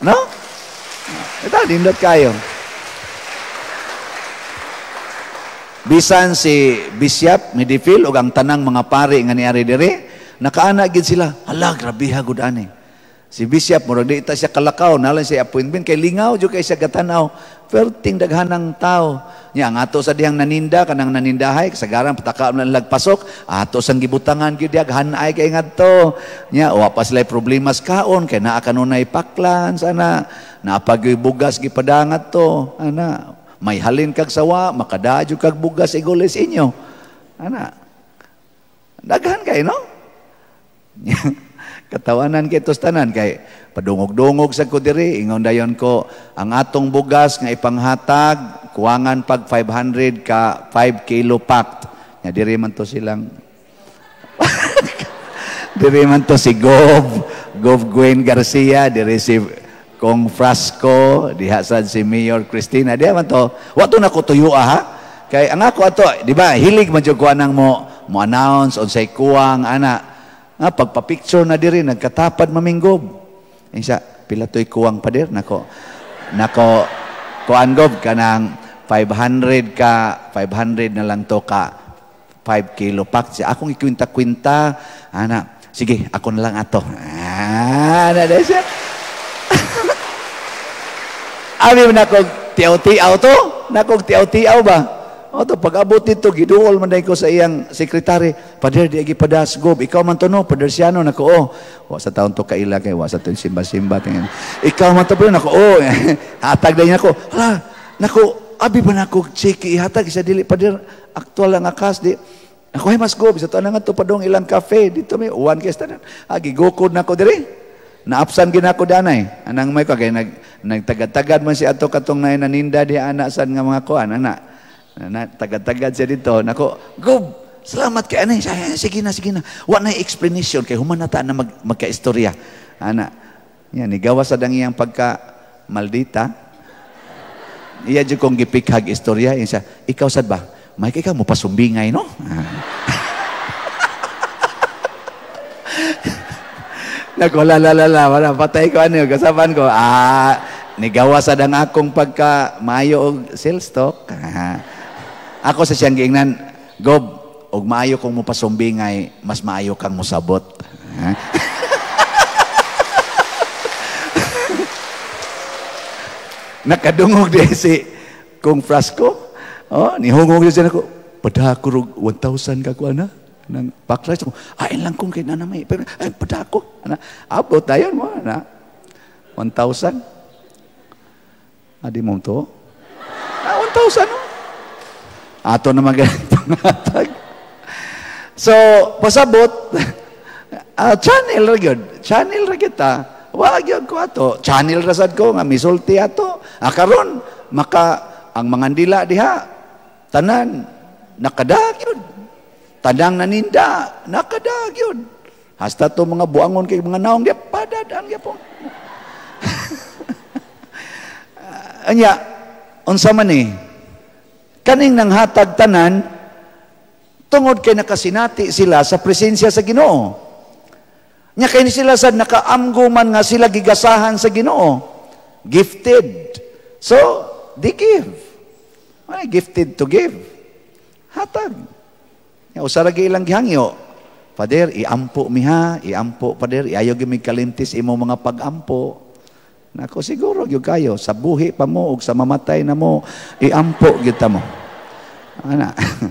No? Ito, nindot kayo. Bisan si Bishop Medifil o ang tanang mga pari nga niari diri, nakaana gid sila, hala, grabe ha, good ani. Si Bishop, murag di siya kalakaw, nalang siya appointment, kay lingaw dyan kay siya katanaw. Pero ting daghanang tao. Nya, ang ato sa dihang naninda, kanang nanindahay, kasagaran, pataka na lagpasok, ato sang gibutangan, gidiag, hanay kay nga to. Nya, wapas lay problemas kaon, kay naa paklan, sana, naapagyoy bugas, gipadangat to. Ana, may halin kag sawa, makadadyo kag bugas, igulis inyo. Ana, daghan kay, no? Katawanan kay tanan kay padungog-dungog sa ko diri ingon dayon ko ang atong bugas nga ipanghatag kuwangan pag 500 ka 5 kilo packed. Nya diri man to silang Diri man to si Gov, Gov Gwen Garcia, diri si Kong Frasco, diha sad si Mayor Cristina, diha man to. Wa to na ko tuyo ha. Kay ang ako ato, di ba, hilig man jud ko anang mo mo announce on say kuwang ana Ah, pagpa-picture na diri, nagkatapad maminggob. Ang siya, pila to'y kuwang pa dir. Nako, nako, kuangob ka ng 500 ka, 500 na lang to ka. 5 kilo pack. Siya, akong ikwinta-kwinta. Ana, sige, ako na lang ato. Ah, na siya. Amin na kong tiyaw-tiyaw to? Na kong tiyaw-tiyaw ba? O to, pag-abot dito, giduol man ko sa iyang sekretary, Pader, di agi gob. Ikaw man to no, Pader Siano, nako, oh. Wa sa taon to kaila kay, wa sa to simba-simba. Tingin. Ikaw man to, pero nako, oh. Hatag na niya ko, hala, nako, abi ba ako chiki, ihatag, isa dili, Pader, aktual lang akas, di, Ako ay mas gob, sa taon nga to, padong ilang cafe, dito may, one case tanan. Agi, gokod na ah, ko diri. Naapsan ginako danay. Anang may ko, kay nag, nagtagatagad man si ato katong na naninda di anak san nga mga kuan, anak. Na, tagad-tagad siya dito. Nako, go! Salamat kay anay. Sige na, sige na. Wala na explanation kay humanata na mag, magka-istorya. Ana. Yan, igawa sa dangiyang pagka maldita. Iya jud kong gipikhag istorya. Yan siya, ikaw sad ba? Mike, ikaw mo pasumbingay, no? Nako, la, la, la, la, wala, patay ko ano, kasapan ko, ah, nigawa sa dang akong pagka mayo og sales talk. ha? Ako sa siyang giingnan, Gob, og maayo kong mupasombingay, mas maayo kang musabot. Ha? Nakadungog di si kung Frasco. Oh, nihungog yun siya ako. Padako rog 1,000 ka ko, ana? Nang backlash ako. Ain ah, lang kung kaya na may. Pero, ay, padako. Ana, abot tayo mo, ana. 1,000. Adi mo to? Ah, 1,000 mo ato na magandang So, pasabot, uh, channel ra gyud. Channel ra kita. Wa gyud ko ato. Channel ra sad ko nga misulti ato. Akaron maka ang mga dila diha tanan nakadagyod. Tanang naninda nakadagyod. Hasta to mga buangon kay mga naong dia padadaan gyapon. Ah, anya, unsa man ni? Eh? Kaning nang hatag tanan, tungod kay nakasinati sila sa presensya sa ginoo. Nya kay sila sad nakaamgo man nga sila gigasahan sa ginoo. Gifted. So, they give. Ay, gifted to give. Hatag. Nya usara gi ilang gihangyo. Father, iampo mi ha, iampo Father, iayo gi kalintis imo mga pagampo. Nako siguro gyud kayo sa buhi pa mo ug sa mamatay na mo iampo gyud ta mo. Ana.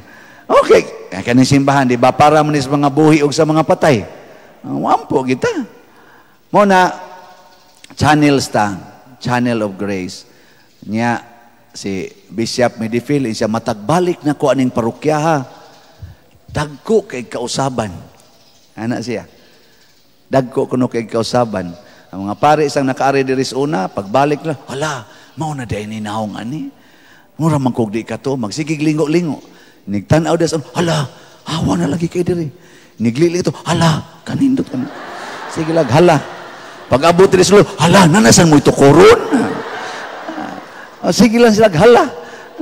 okay, kani simbahan di ba para man sa mga buhi ug sa mga patay. Ah, ampo kita. Mo na channels ta, channel of grace. Nya si Bishop Medifil siya matagbalik na ko aning parokyaha. Dagko kay kausaban. Ana siya. Dagko kuno kay kausaban ang mga pare isang nakaari diri sa una, pagbalik lang, wala, mao na dai ni naong ani. Mura man kog di ka to, magsigig lingo-lingo. Nigtanaw des, hala, hawa na lagi kay diri. Niglili to, hala, kanindot ka Sige lang, hala. Pag abot diri sa hala, nanasan mo ito koron. Ah, sige lang sila, hala.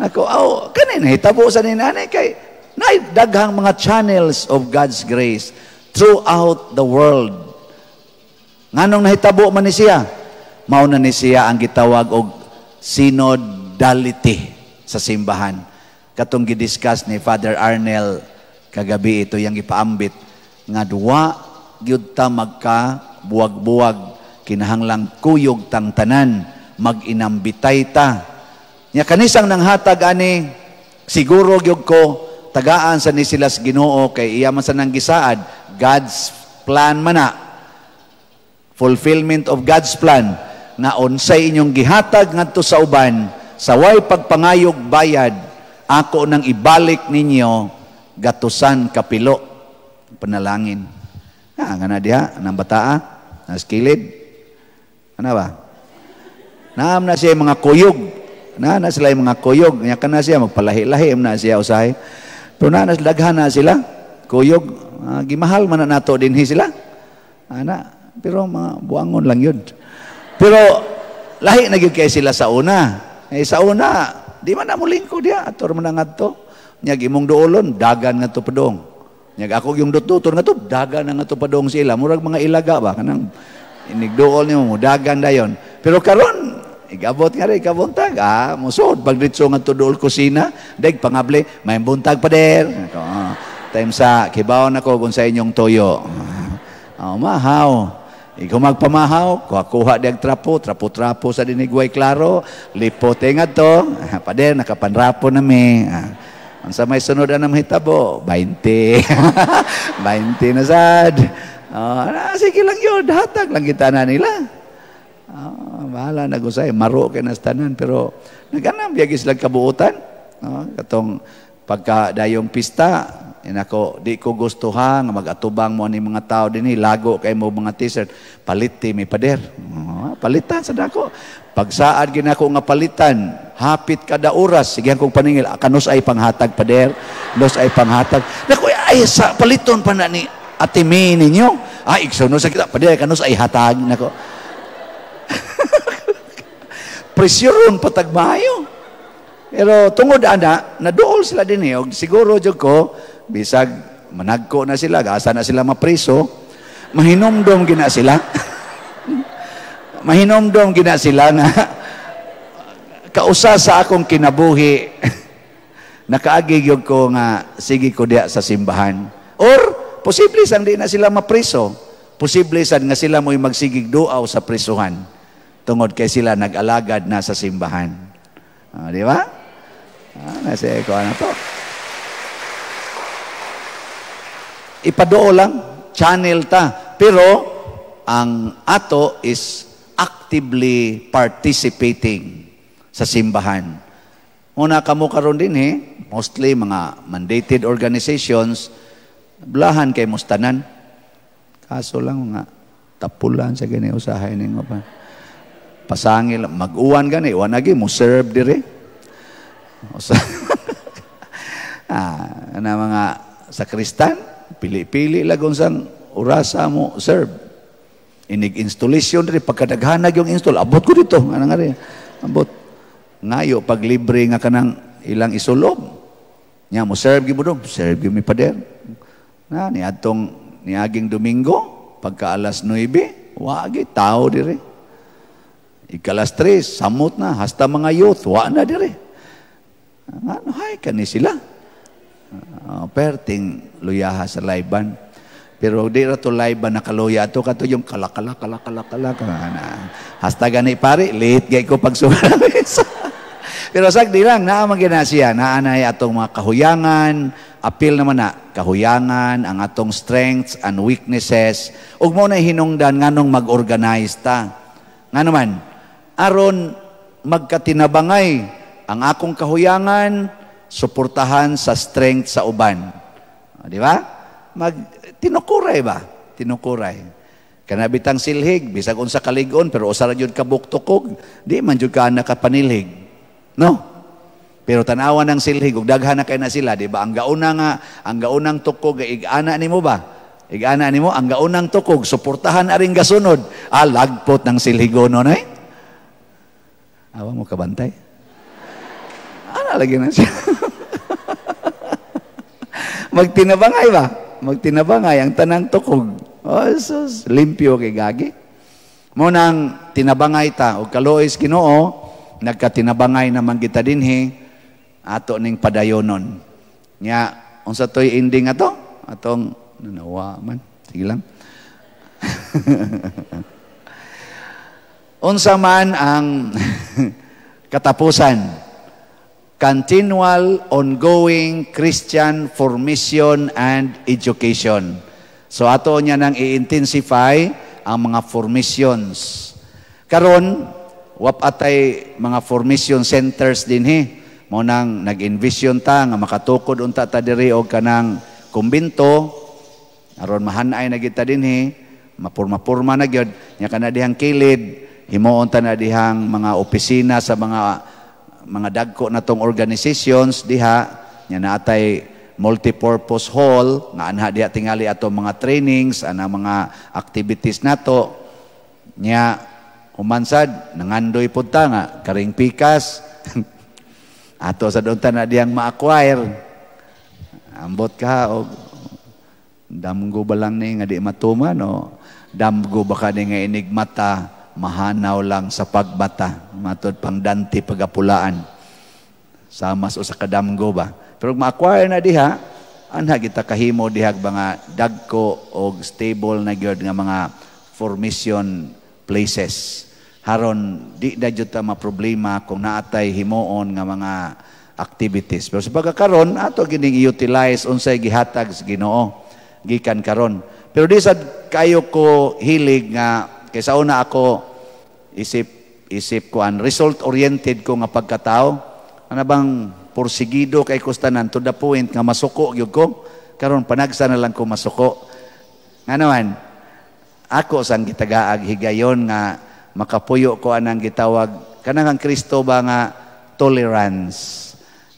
Ako, aw, oh, kanin, hitabo sa ninanay kay, na daghang mga channels of God's grace throughout the world Nganong nahitabo man ni siya? Mao na ni siya ang gitawag og synodality sa simbahan. Katong gidiscuss ni Father Arnel kagabi ito yang ipaambit nga duwa gyud ta magka buwag-buwag kinahanglang kuyog tangtanan maginambitay ta nya kanisang nanghatag ani siguro gyud ko tagaan sa ni silas Ginoo kay iya man sa gisaad God's plan mana fulfillment of God's plan na unsay inyong gihatag ngadto sa uban sa way pagpangayog bayad ako nang ibalik ninyo gatusan kapilo panalangin ah nga na diha nang bataa ah. nas kilid ana ba naam na siya mga kuyog na na sila mga kuyog nya kana siya magpalahi-lahi na siya usay pero na nas na sila kuyog ah, gimahal man na nato dinhi sila ana pero mga buangon lang yun. Pero lahi na gyud kay sila sa una. Eh, sa una, di man na muling ko diya. Ator man nga to. Nyag imong duolon, dagan nga to padong. Nyag ako yung dututor nga to, dagan nga to padong sila. Murag mga ilaga ba? Kanang inigduol niyo mo, dagan dayon. Pero karon Igabot nga rin, ikabuntag. Ah, musod. Pagdritso nga tudol kusina, deg pangable, may buntag pa der. Ako, ah. Time sa, kibaw na kung sa inyong toyo. Ah, oh, mahaw. Ikaw magpamahaw, kuha-kuha di trapo, trapo-trapo sa dinigway klaro, lipot ingad to, ah, pader, nakapanrapo na mi. Ang ah, sa may sunod na hitabo, 20. 20 na sad. Oh, ah, sige lang yun, hatag lang kita na nila. Oh, bahala na gusay, maro kay nastanan, pero naganam, biyagis lang kabuutan. Oh, katong pagka dayong pista, Inako, di ko gusto ha, nga magatubang mo ni mga tao din, eh. lago kay mo mga t-shirt, palit ti mi pader. Ah, palitan sa dako. Pagsaad ginako nga palitan, hapit kada oras, sige kong paningil, kanos ay panghatag pader, los ay panghatag. Nako, ay sa paliton pa na ni atimi ninyo. Ah, ay, iksuno sa kita, pader, kanos ay hatag. Nako. Presyon patagmayo. Pero tungod ana, naduol sila din eh. Siguro, Diyog ko, bisag managko na sila, gasa na sila mapriso, mahinomdom gina sila. mahinomdom gina sila nga kausa sa akong kinabuhi nakaagi gyud ko nga sige ko diya sa simbahan or posible sang di na sila mapriso posible sad nga sila mo'y magsigig duaw sa prisuhan tungod kay sila nag-alagad na sa simbahan ah, di ba ah, nasa ko na to Ipadoo lang, channel ta. Pero, ang ato is actively participating sa simbahan. Una kamo karon din eh, mostly mga mandated organizations, blahan kay mustanan. Kaso lang nga, tapulan sa gani usahay ning pa. Pasangil, mag-uwan gani, wanagi, mo serve dire. ah, na mga sa kristan, Pili-pili lang kung saan mo serve. Inig installation rin. Pagkadaghanag yung install, abot ko dito. Ano nga rin? Abot. Ngayo, pag libre nga ka ng ilang isulob. Nya mo, serve mo doon. Serve mo pader. Na, ni atong niaging Domingo, pagka alas 9, wagi, tao diri. Ikalas 3, samot na, hasta mga youth, wa na diri. Ano, hay, kani sila uh, perting luyaha sa laiban. Pero di to laiban nakaluya to kato yung kalakala kalakala kalakala. Na. Hasta gani pare, late gay ko pag Pero sag di lang naa man ginasiya, naa atong mga kahuyangan, apil naman na kahuyangan, ang atong strengths and weaknesses. Ug mo na hinungdan nganong mag-organize ta. Nga naman, aron magkatinabangay ang akong kahuyangan, suportahan sa strength sa uban. Ah, di ba? Mag, tinukuray ba? Tinukuray. Kanabitang silhig, bisag unsa kaligon, pero usara jud ka kabuktukog, di man jud ka nakapanilhig. No? Pero tanawan ng silhig, ug daghan na kay na sila, di ba? Ang gauna nga, ang gaunang tukog, eh, igana nimo ba? Igana nimo, ang gaunang tukog, suportahan aring gasunod. Ah, lagpot ng silhigono na eh. Awa mo kabantay. Ana lagi na siya. Magtinabangay ba? Magtinabangay ang tanang tukog. Oh, Jesus. limpyo kay gagi. Munang tinabangay ta, o kalois kinoo, nagkatinabangay naman kita dinhi, ato ning padayonon. Nga, unsa toy ending ato? Atong, nanawa man, sige lang. unsa man ang katapusan continual, ongoing Christian formation and education. So ato niya nang i-intensify ang mga formations. Karon, wap atay mga formation centers din he. Mo nang nag-envision ta nga makatukod unta ta diri og kanang kumbinto aron mahanay na gita din he. Mapurma-purma na gyud nya kana dihang kilid himuon ta na dihang mga opisina sa mga mga dagko na tong organizations diha nya natay multipurpose hall na anha diha tingali ato mga trainings ana mga activities nato nya umansad nangandoy pud nga karing pikas ato sa doon na diyang ma-acquire ambot ka og damgo ba lang ni nga di matuma no damgo baka ni nga inigmata mahanaw lang sa pagbata, matod pang danti pagapulaan. Samas o sa kadamgo ba? Pero ma-acquire na diha, anha kita kahimo diha mga dagko o stable na gyud nga mga formation places. Haron di na jud ta problema kung naatay himuon nga mga activities. Pero sa pagkakaron ato gining utilize unsay gihatag sa Ginoo gikan karon. Pero di sad kayo ko hilig nga Kaysa una ako isip isip ko an result oriented ko nga pagkatao ana bang porsigido kay kustanan to the point nga masuko gyud ko karon panagsa na lang ko masuko nga naman ako sang gitagaag higayon nga makapuyo ko anang gitawag kanang ang Kristo ba nga tolerance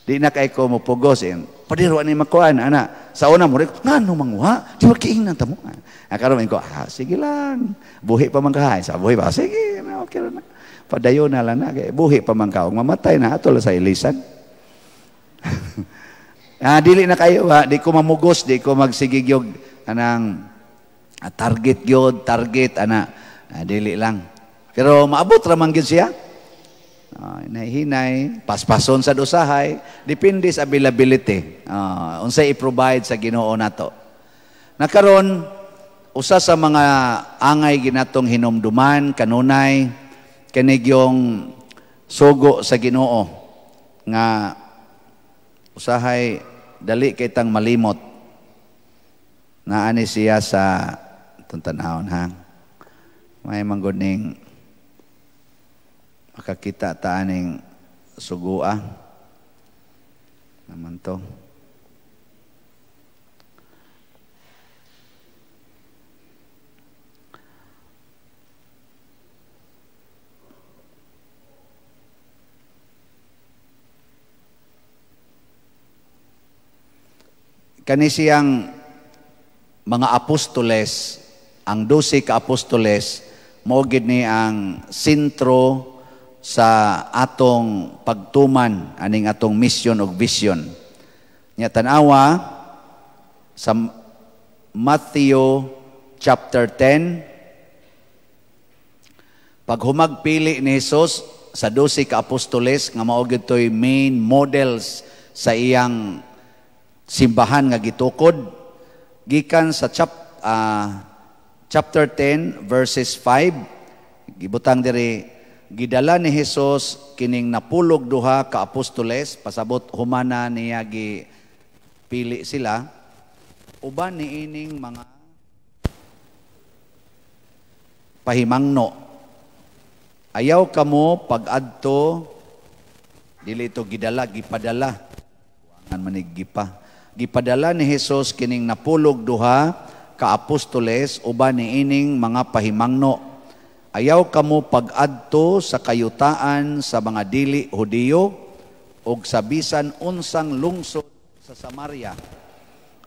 di na kay ko mopugos in eh padiro ani makuan ana sa una mo nganu manguha di makiingnan ta mo ah karon ko ah sige lang buhi pa man kahay sa buhi ba sige na okay na padayo na lang na kay buhi pa man mamatay na atol sa ilisan ah dili na kayo ba ah, di ko mamugos di ko magsigigyog anang ah, target gyud target ana ah, dili lang pero maabot ra man siya Uh, ah, hinay-hinay, paspason sa dosahay, depende sa availability. Uh, unsay i-provide sa Ginoo nato. Nakaron usa sa mga angay ginatong hinumduman kanunay kanig yung sugo sa Ginoo nga usahay dali kitang malimot na ani siya sa tantanahon ha may mangguning makakita taaning sugua naman to kani siyang mga apostoles ang 12 ka apostoles mo gid ni ang sentro sa atong pagtuman aning atong mission og vision. Nya tanawa sa Matthew chapter 10 pag humagpili ni Hesus sa 12 ka apostoles nga mao gitoy main models sa iyang simbahan nga gitukod gikan sa chap, uh, chapter 10 verses 5 gibutang diri Gidala ni Jesus kining napulog duha ka apostoles pasabot humana niya gi pili sila uban ni ining mga pahimangno ayaw kamo pagadto dili to gidala gipadala kuangan maniggipa gipadala ni Hesus kining napulog duha ka apostoles uban ni ining mga pahimangno Ayaw kamo pag-adto sa kayutaan sa mga dili Hudiyo o sa bisan unsang lungsod sa Samaria.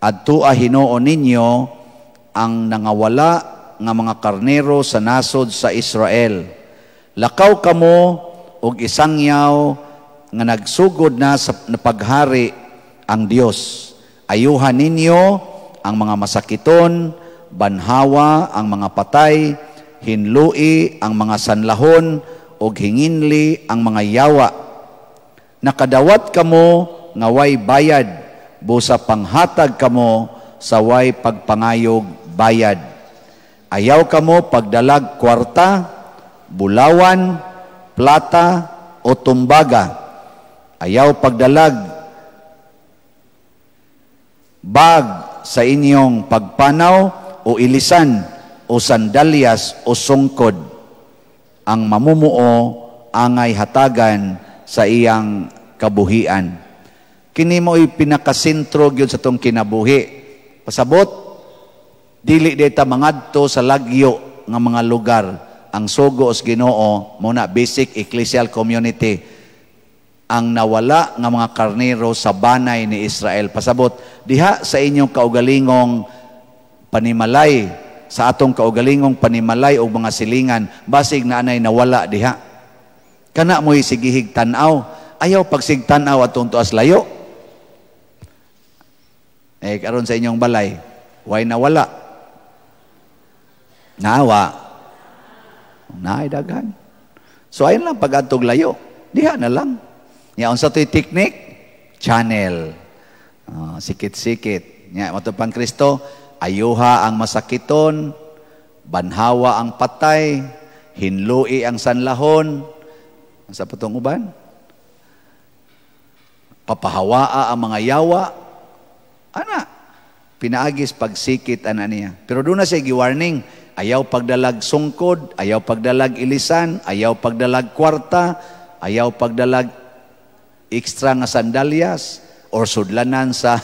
Adto ah, hinoon ninyo ang nangawala nga mga karnero sa nasod sa Israel. Lakaw kamo og isangyaw nga nagsugod na sa paghari ang Dios. Ayuhan ninyo ang mga masakiton, banhawa ang mga patay, hinlui ang mga sanlahon, og hinginli ang mga yawa. Nakadawat kamo nga way bayad, busa panghatag kamo sa way pagpangayog bayad. Ayaw kamo pagdalag kwarta, bulawan, plata, o tumbaga. Ayaw pagdalag bag sa inyong pagpanaw o ilisan o sandalyas o sungkod ang mamumuo angay hatagan sa iyang kabuhian. Kini mo ipinakasentro gyud sa tong kinabuhi. Pasabot dili deta mangadto sa lagyo nga mga lugar ang sugo os Ginoo mo na basic ecclesial community ang nawala nga mga karnero sa banay ni Israel pasabot diha sa inyong kaugalingong panimalay sa atong kaugalingong panimalay og mga silingan basig na anay nawala diha kana mo'y sigihig tanaw ayaw pagsig tanaw atong tuas layo eh karon sa inyong balay way nawala nawa naay daghan so ayon lang pag layo diha na lang ya unsa to'y technique channel oh, sikit-sikit nya matupang Kristo ayuha ang masakiton, banhawa ang patay, hinlui ang sanlahon, sa patong uban, papahawaa ang mga yawa, ana, pinaagis pagsikit ana niya. Pero doon na siya giwarning, ayaw pagdalag sungkod, ayaw pagdalag ilisan, ayaw pagdalag kwarta, ayaw pagdalag extra nga sandalyas, or sudlanan sa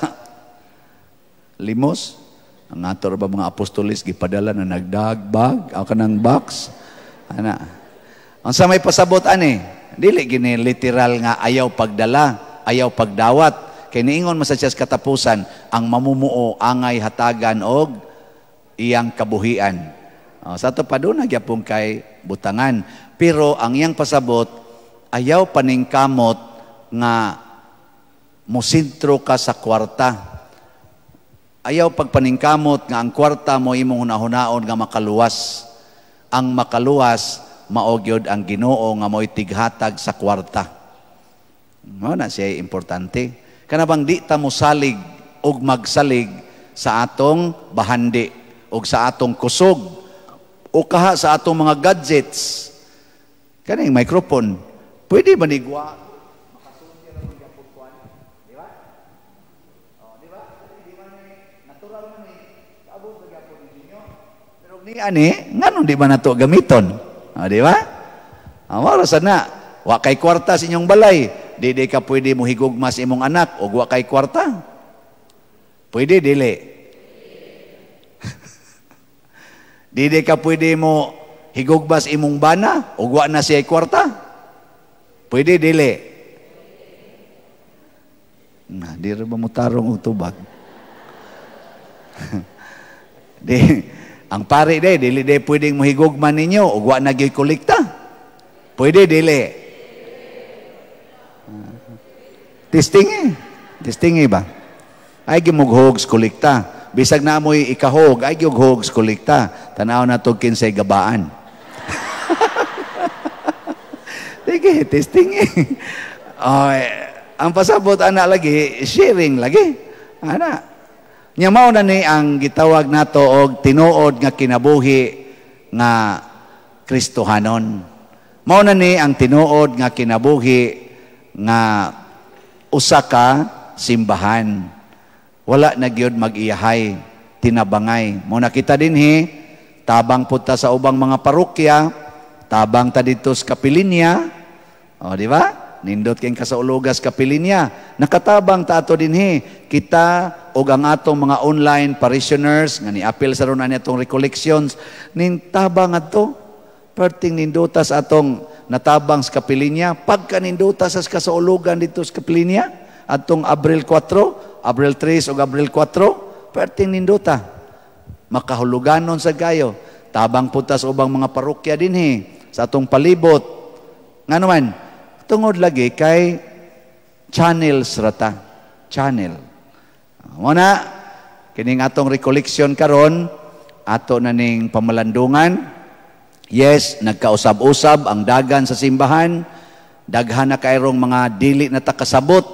limos. Ang ato ba mga apostolis, gipadala na nagdagbag, ako kanang box. Ana. Ang samay pasabot, ani, dili gini literal nga ayaw pagdala, ayaw pagdawat. Kay niingon man sa siyas katapusan, ang mamumuo, angay, hatagan, og iyang kabuhian. O, sa ito pa doon, nagyapong kay butangan. Pero ang iyang pasabot, ayaw paningkamot nga musintro ka sa kwarta Ayaw pagpaningkamot nga ang kwarta mo imong hunahunaon nga makaluwas. Ang makaluwas, maogyod ang ginoo nga mo'y tighatag sa kwarta. Mo ano na siya importante. Kanabang di ta mo salig og magsalig sa atong bahandi og sa atong kusog o kaha sa atong mga gadgets. Kanang microphone, pwede manigwa ni ani, ngano di ba nato gamiton? O, ah, di ba? Amaro ah, sana, wa kay kwarta sa inyong balay, di di ka pwede mo higugma sa imong anak o wa kay kwarta. Pwede dili. di di ka pwede mo higugma sa imong bana o wa na siya kwarta. Pwede dili. Na, di ra ba mo tarong utubag? di, ang pare day, dili day pwedeng mahigugman ninyo o wa na kolekta. Pwede dili. Uh, testing eh. Testing eh ba? Ay gimughogs kolekta. Bisag na mo'y ikahog, ay gimughogs kolekta. Tanaw na to kinsay gabaan. Sige, testing eh. Oh, ang pasabot anak lagi, sharing lagi. Ana, Nya mao na ni ang gitawag nato og tinuod nga kinabuhi nga Kristohanon. Mao na ni ang tinuod nga kinabuhi nga usa ka simbahan. Wala na gyud mag-iyahay, tinabangay. Mo nakita dinhi tabang punta sa ubang mga parokya, tabang ta dito sa Kapilinya. O di ba? nindot keng kasaulogas kapilinya. Nakatabang ta ato dinhi kita ug ang atong mga online parishioners nga niapil sa ron ani atong recollections nintabang ato perting nindota sa atong natabang sa kapilinya pagka nindota sa kasaulogan dito sa kapilinya atong Abril 4 Abril 3 o Abril 4 perting nindota makahuluganon sa gayo tabang putas ubang mga parokya he, sa atong palibot nga naman tungod lagi kay channel rata. Channel. Ah, mo na, kining atong recollection karon ato na ning pamalandungan. Yes, nagkausab-usab ang dagan sa simbahan. Daghan na kayrong mga dili na takasabot.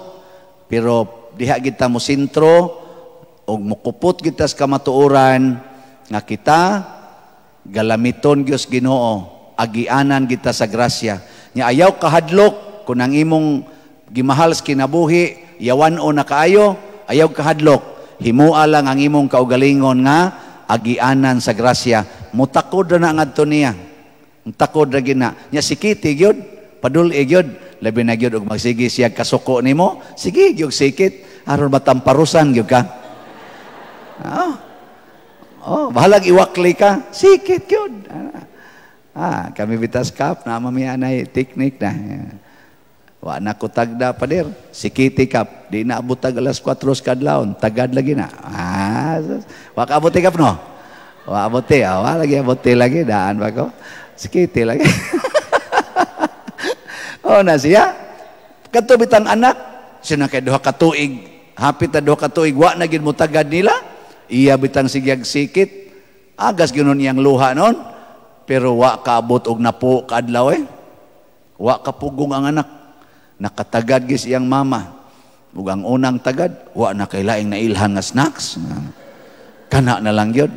Pero diha kita mo sentro o mukupot kita sa kamatuoran nga kita galamiton Dios Ginoo agianan kita sa grasya nga ayaw kahadlok, kung ang imong gimahal sa kinabuhi, yawan o na kaayo, ayaw kahadlok. Himua lang ang imong kaugalingon nga, agianan sa grasya. Mutakod na nga ato niya. Mutakod na gina. Nga sikiti yun, padul yun, labi na yun, magsigi siya kasuko ni mo, sige yun sikit, aron matamparusan yun ka. Oh. Oh, bahalag iwakli ka, sikit yun. Ah. Ah, kami bitas kap na mami teknik na. Ya. Wa na ko tagda padir, sikiti kap, di na gelas alas 4 kadlaon, tagad lagi na. Ah, wa ka kap no? Wa abuti, awal wa lagi abuti lagi, daan ba ko? Sikiti lagi. oh na siya, katubitang anak, sina kay duha ka tuig, hapit na duha ka tuig, wa na gid mo tagad nila, iya bitang sigyag sikit, agas gyud yang luha non. pero wa kaabot og napo kaadlaw eh. Wa kapugong ang anak. Nakatagad gis iyang mama. Ug ang unang tagad, wa na kailaing laing nailhan nga snacks. Kana na lang yun.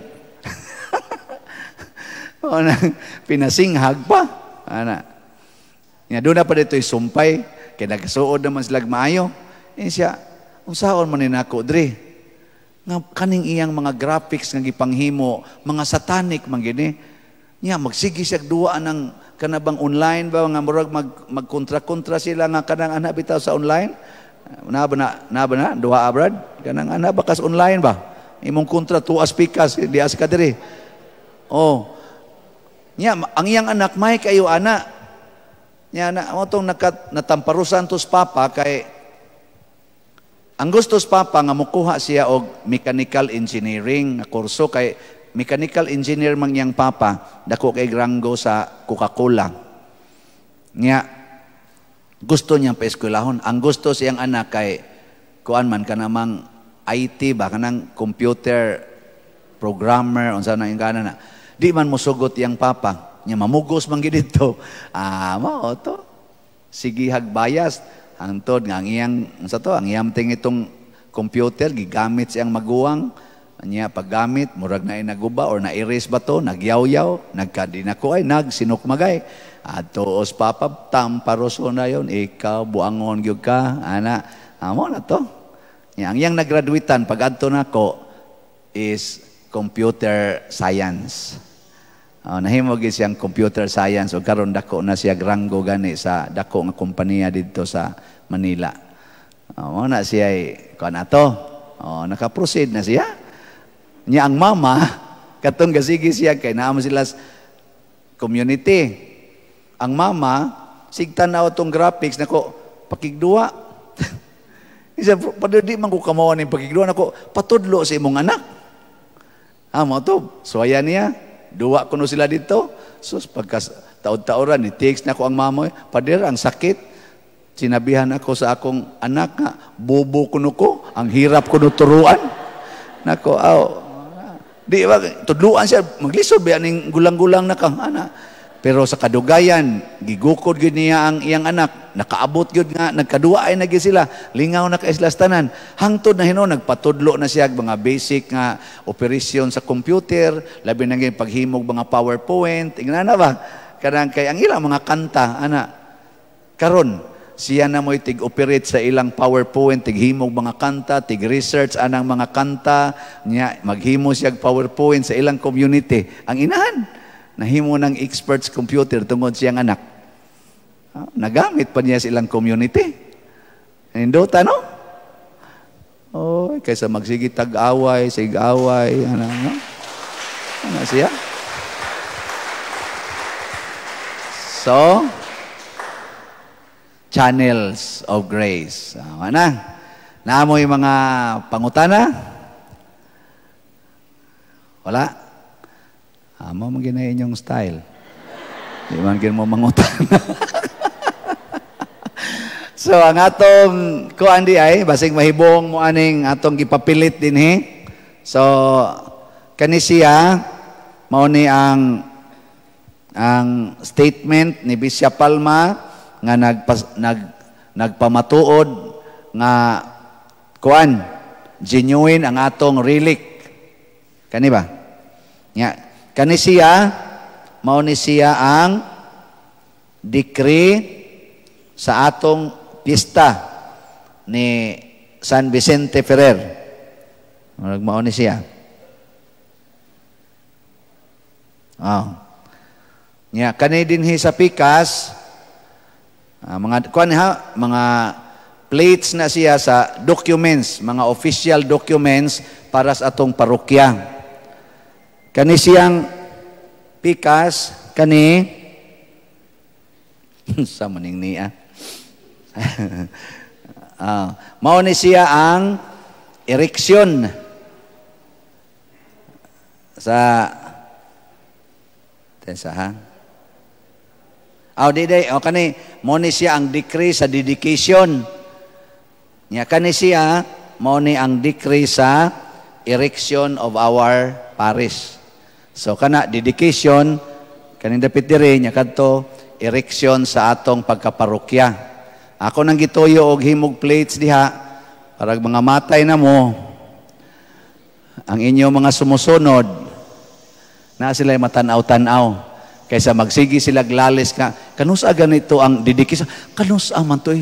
o pinasinghag pa. Ana. Nga doon na pa dito sumpay, kay nagsuod naman sila maayo. Eh siya, usaon man ni nako, Dre, nga kaning iyang mga graphics nga gipanghimo, mga satanic man gini, Nya magsigi siya duwa nang kanabang online ba nga murag mag magkontra-kontra sila nga kanang anak bitaw sa online. Eh, na ba na na ba na duwa abrad ah, kanang anak bakas online ba. Imong kontra tuas pikas di as ka diri. Oh. Nya ang iyang anak may kayo ana. Nya na mo tong nakat, natamparusan tos papa kay ang gustos papa nga mukuha siya og mechanical engineering na kurso kay Mechanical engineer man yang papa, dako kay Grango sa Coca-Cola. Nga, gusto niyang paeskwelahon. Ang gusto siyang anak kay, kuan man ka namang IT ba, kanang computer programmer, unsa na yung kanan na. Di man musugot yang papa, niya mamugos man dito. Ah, mo, to. Sige hagbayas, hangtod nga ang iyang unsa to, ang iyang ting itong computer gigamit siyang maguwang niya paggamit murag na inaguba or na-erase ba to, nagyaw-yaw, nagkadinako ay nagsinukmagay. Adto os papab tamparoso na yon ikaw buangon gyud ka ana amo na to. Yang yang nagraduitan pag adto nako is computer science. Oh, nahimo gid siyang computer science o karon dako na siya grango gani sa dako nga kompanya didto sa Manila. Oh, na siya ay kuan ato. Oh, naka-proceed na siya niya ang mama, katong gasigi siya kay naamo sila community. Ang mama, sigtan na itong graphics, nako, pakigduwa. Isa, padadi man ko kamawan ng pakigduwa, nako, patudlo sa imong anak. Amo to, suwaya niya, duwa kuno sila dito. Sus, pagkas, taod-taoran, itiks na ko ang mama, pader, ang sakit. Sinabihan ako sa akong anak nga, bobo kuno ko, ang hirap kuno turuan. Nako, aw, Di ba? Tudluan siya. Maglisod ba ning gulang-gulang na kang Pero sa kadugayan, gigukod gud niya ang iyang anak. Nakaabot gud nga, nagkaduwa ay nagi sila. Lingaw na tanan. Hangtod na hino, nagpatudlo na siya mga basic nga operasyon sa computer, labi na paghimog mga PowerPoint. Ingnan na ba? Kanang kay ang ilang mga kanta, ana. Karon, siya na mo'y tig-operate sa ilang PowerPoint, tig-himog mga kanta, tig-research anang mga kanta, niya, maghimo siya PowerPoint sa ilang community. Ang inahan, nahimo ng experts computer tungod siyang anak. Ah, nagamit pa niya sa ilang community. Nindota, no? Oh, kaysa magsigi tag-away, sig-away, ano, ano? Ano siya? So, channels of grace. Tama na. yung mga pangutana? Wala? Amo mo ginayin inyong style. Di man mo mangutana. so, ang atong kuan di ay, basing mahibong mo aning atong gipapilit din he. So, kani siya, mao ni ang ang statement ni Bishop Palma nga nagpas, nag, nagpamatuod nga kuan genuine ang atong relic. Kani ba? Nga kani siya mao ni siya ang decree sa atong pista ni San Vicente Ferrer. Nagmao ni siya. Ah. Oh. Nya yeah. kani dinhi sa Pikas Uh, mga kuan ha, mga plates na siya sa documents, mga official documents para sa atong parokya. Kani siyang pikas, kani sa maning niya. Ah. ah, mao ni siya ang ereksyon sa Tesa ha? Aw di day, o kani, mo ni siya ang decree sa dedication. Nya kani siya, mo ni ang decree sa erection of our parish. So kana dedication kanin dapit dire nya kadto erection sa atong pagkaparokya. Ako nang gituyo og himog plates diha para mga matay na mo ang inyo mga sumusunod na sila matan-aw aw Kaysa magsigi sila glalis nga, kanusa ganito ang didikis. Kanusa man to eh.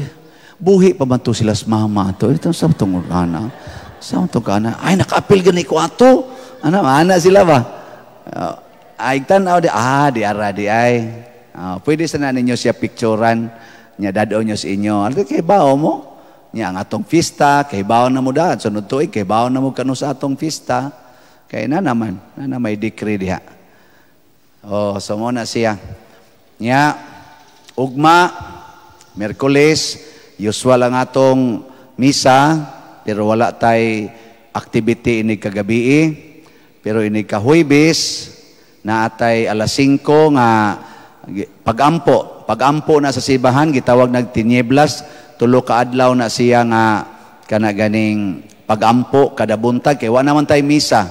Buhi pa man to sila sa mama to. Ito sa itong ana. Sa itong ana. Ay, nakapil gani ko ato. Ano, ana sila ba? Uh, ay, tanaw di, ah, di ara di ay. Uh, pwede sana ninyo siya picturean niya dadaw niyo sa inyo. Ano kay bao mo? Niya ang atong pista, kay bao na mo daan. Sunod tuig, eh, kay bao na mo kanus atong pista. Kay na naman, na, na may decree diha. Oh, so muna siya. Nya, ugma, Merkules, usual lang atong misa, pero wala tay activity inig kagabi. Eh. Pero inig kahuibis, na atay alas 5 nga pagampo. Pagampo na sa sibahan, gitawag nagtinyeblas, tulo ka adlaw na siya nga kana ganing pagampo kada buntag kay wa naman tay misa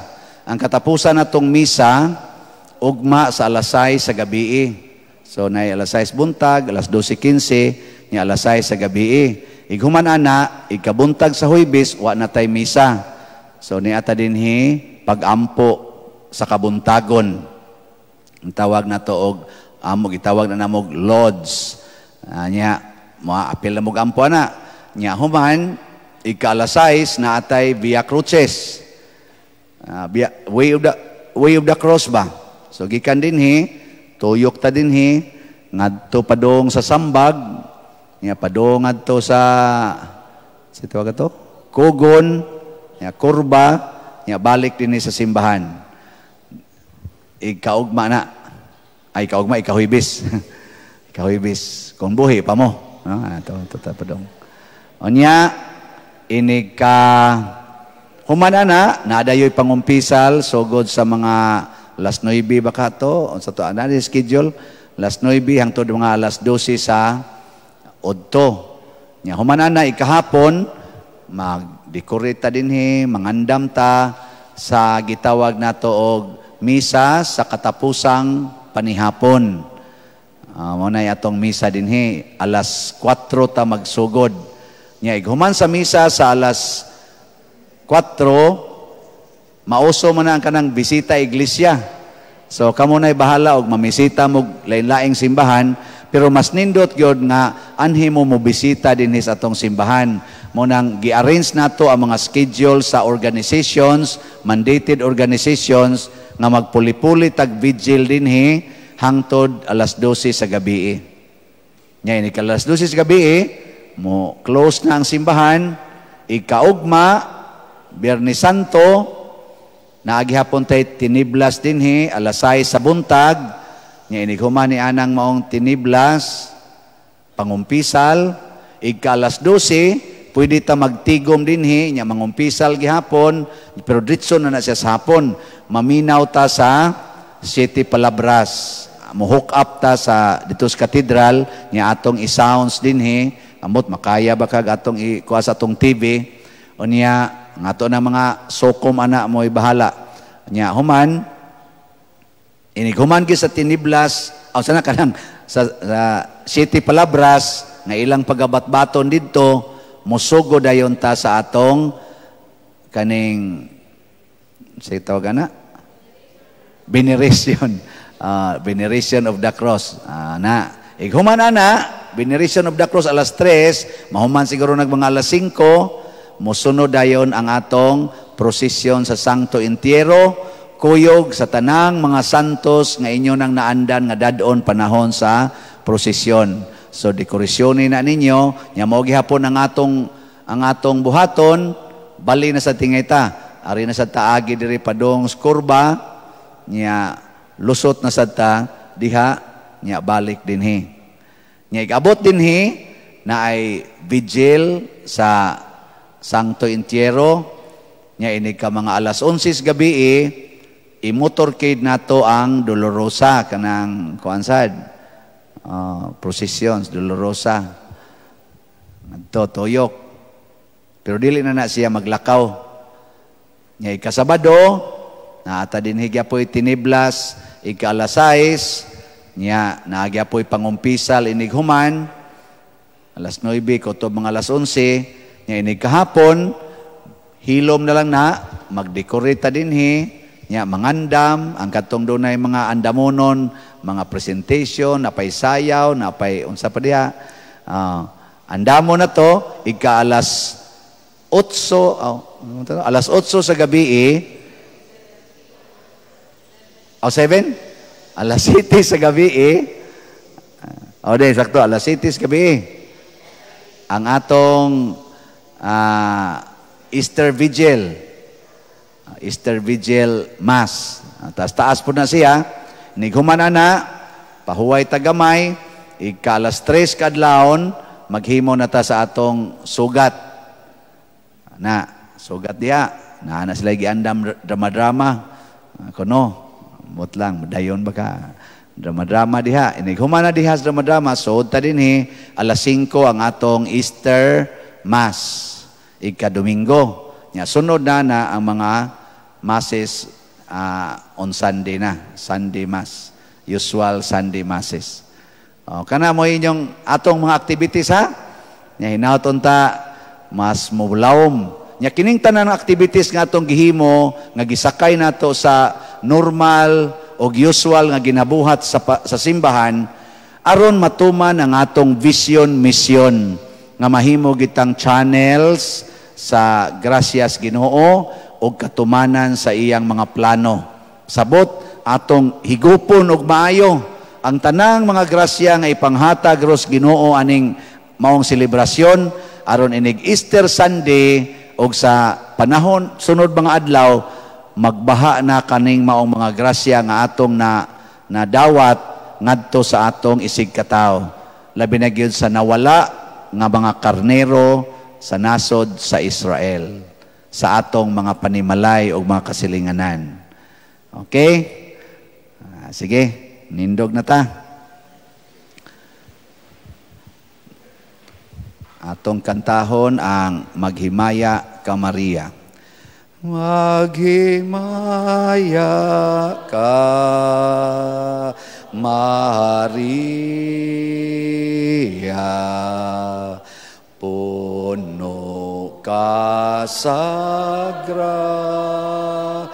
ang katapusan natong misa ugma sa alasay sa gabi. So na alasay sa buntag, alas 12:15 ni alasay sa gabi. Ighuman ana, ikabuntag sa huybis wa na tay misa. So ni ata dinhi pagampo sa kabuntagon. Ang tawag na to og amog itawag na namog lords. Anya, ah, maapil na mog ampo na. Nya human ikalasays na atay via cruces. Uh, via, way of the way of the cross ba? So gikan dinhi, tuyok ta dinhi, ngadto padong sa sambag, niya padong ngadto sa si tawag to, kugon, niya kurba, niya balik dinhi sa simbahan. Ikaugma na. Ay kaugma ikahuibis. ikahuibis kung buhi pa mo. No, ah, ato to ta padong. Onya inig ka humana na nadayoy pangumpisal sugod so sa mga alas 9 baka to, On sa to anani schedule, alas 9 hangtod mga alas 12 sa Odto. Nya humanan na ikahapon magdekorate dinhi, mangandam ta sa gitawag nato og misa sa katapusang panihapon. Uh, mo na atong misa dinhi alas 4 ta magsugod. Nya ighuman sa misa sa alas 4 mauso mo na ang kanang bisita iglesia. So kamo na bahala og mamisita mo lain-laing simbahan, pero mas nindot gyud nga anhi mo mo bisita dinhi sa atong simbahan. Mo nang gi-arrange nato ang mga schedule sa organizations, mandated organizations nga magpuli-puli tag vigil dinhi hangtod alas 12 sa gabi. Nya ini alas 12 sa gabi mo close na ang simbahan, ikaugma Biyernes Santo, Naagi hapon tay tiniblas dinhi alasay sa buntag nga inighuman ni anang maong tiniblas pangumpisal igka alas 12 pwede ta magtigom dinhi nya mangumpisal gihapon pero diretso na na siya sa hapon maminaw ta sa City Palabras mo hook up ta sa dito sa cathedral nga atong i-sounds dinhi amot makaya ba kag atong ikuha sa atong TV unya ang ato na mga sokom ana mo'y bahala. Nya human, inighuman gyud sa tiniblas, aw sana kanang sa, sa city palabras nga ilang pagabatbaton didto, musugo dayon ta sa atong kaning say tawag ana veneration uh, veneration of the cross uh, na iguman ana veneration of the cross alas 3 mahuman siguro nag mga alas 5 mosunod dayon ang atong prosesyon sa Santo Entierro, kuyog sa tanang mga santos nga inyo nang naandan nga dadon panahon sa prosesyon. So dekorasyon na ninyo, nya mo gihapon ang atong ang atong buhaton, bali na sa tingita. Ari na sa taagi diri padong kurba, nya lusot na sa ta diha nya balik dinhi. Nya igabot dinhi na ay vigil sa Santo Entierro, nya inig ka mga alas 11 gabi eh, imotorcade motorcade nato ang Dolorosa kanang kuansad uh, ah, procession, Dolorosa ngadto toyok pero dili na na siya maglakaw nya ikasabado naata din higyapoy tiniblas ikalasais nya naagyapoy pangumpisal inig human alas 9 ko mga alas 11 Nya ini kahapon, hilom na lang na, magdekorita hi, nya mangandam, ang katong dunay mga andamonon, mga presentation, napay sayaw, napay unsa pa diha. Uh, andamo na to, ika alas 8, oh, ano alas 8 sa gabi eh, o, oh, 7? Alas 7 sa gabi eh. O, oh, din, sakto. Alas 7 sa gabi eh. Ang atong uh, Easter Vigil. Ah, Easter Vigil Mass. Uh, taas taas po na siya. Nighuman na, pahuway tagamay, ikalas tres kadlaon, maghimo na ta sa atong sugat. Na, sugat dia. Na na sila giandam drama-drama. Kono, kuno, mot lang, dayon baka drama-drama diha. Inighuman diha sa drama-drama. So, ta din alas 5 ang atong Easter Mass. Ikadomingo. Nya, sunod na na ang mga masses uh, ah, on Sunday na. Sunday Mass. Usual Sunday Masses. O, oh, kana mo inyong atong mga activities ha? Nya, hinauton ta mas mublaom. Nya, kining tanan ng activities nga atong gihimo, nga gisakay nato sa normal o usual nga ginabuhat sa, sa simbahan, aron matuman ang atong vision, mission, nga mahimo gitang channels sa grasyas Ginoo ug katumanan sa iyang mga plano. Sabot atong higupon og maayo ang tanang mga grasya nga ipanghatag ros Ginoo aning maong selebrasyon aron inig Easter Sunday og sa panahon sunod mga adlaw magbaha na kaning maong mga grasya nga atong na nadawat ngadto sa atong isig kataw labi na gyud sa nawala nga mga karnero sa nasod sa Israel sa atong mga panimalay o mga kasilinganan. Okay? Ah, sige, nindog na ta. Atong kantahon ang Maghimaya ka Maria. Maghimaya ka Maria, puno ka sa grasya.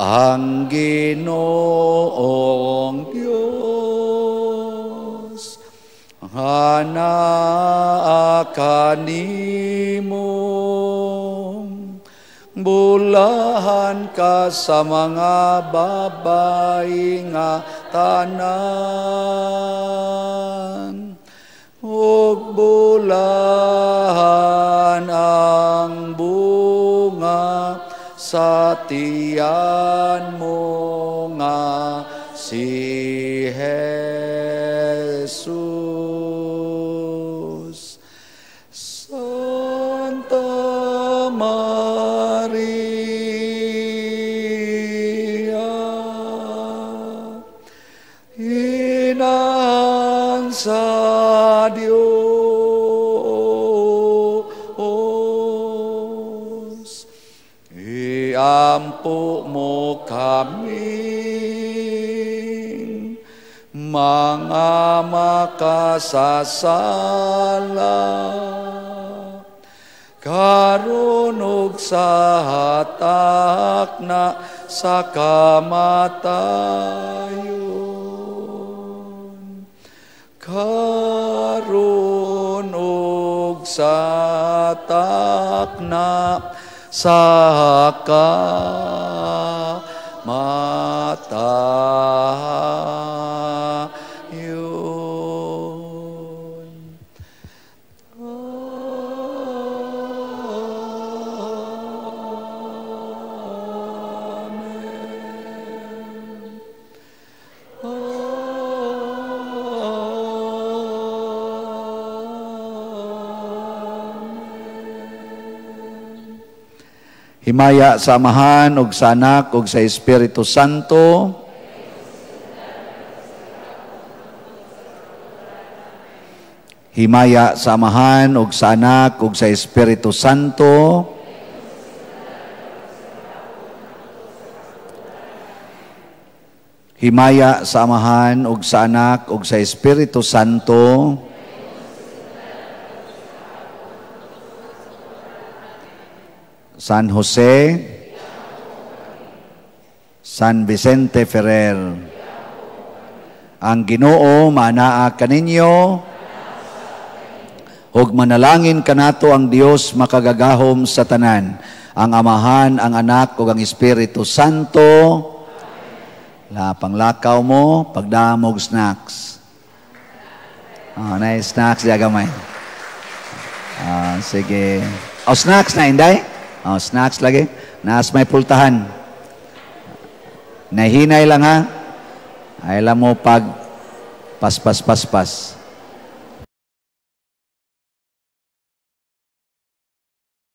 Ang ginoong Diyos, hana kanimo Bulahan ka sa mga babaeng tanan. Huwag bulahan ang bunga sa tiyan mo nga si Jesus. Isampu mo kami mga makasasala karunog sa hatak na sa kamatayon karunog sa hatak na sa Himaya sa Amahan ug sa Anak ug sa Espiritu Santo. Himaya sa Amahan ug sa Anak ug sa Espiritu Santo. Himaya sa Amahan ug sa Anak ug sa Espiritu Santo. Himaya sa Amahan ug sa Anak ug sa Espiritu Santo. San Jose, San Vicente Ferrer. Ang ginoo, manaa ka ninyo, Huwag manalangin kanato ang Dios makagagahom sa tanan. Ang Amahan, ang Anak, ug ang Espiritu Santo. La panglakaw mo, pagdamog snacks. Oh, nice snacks diya Ah, sige. Oh, snacks na, inday? Oh, snatch lagi. Naas may pultahan. Nahinay lang ha. Ay alam mo pag paspas paspas. Pas, pas.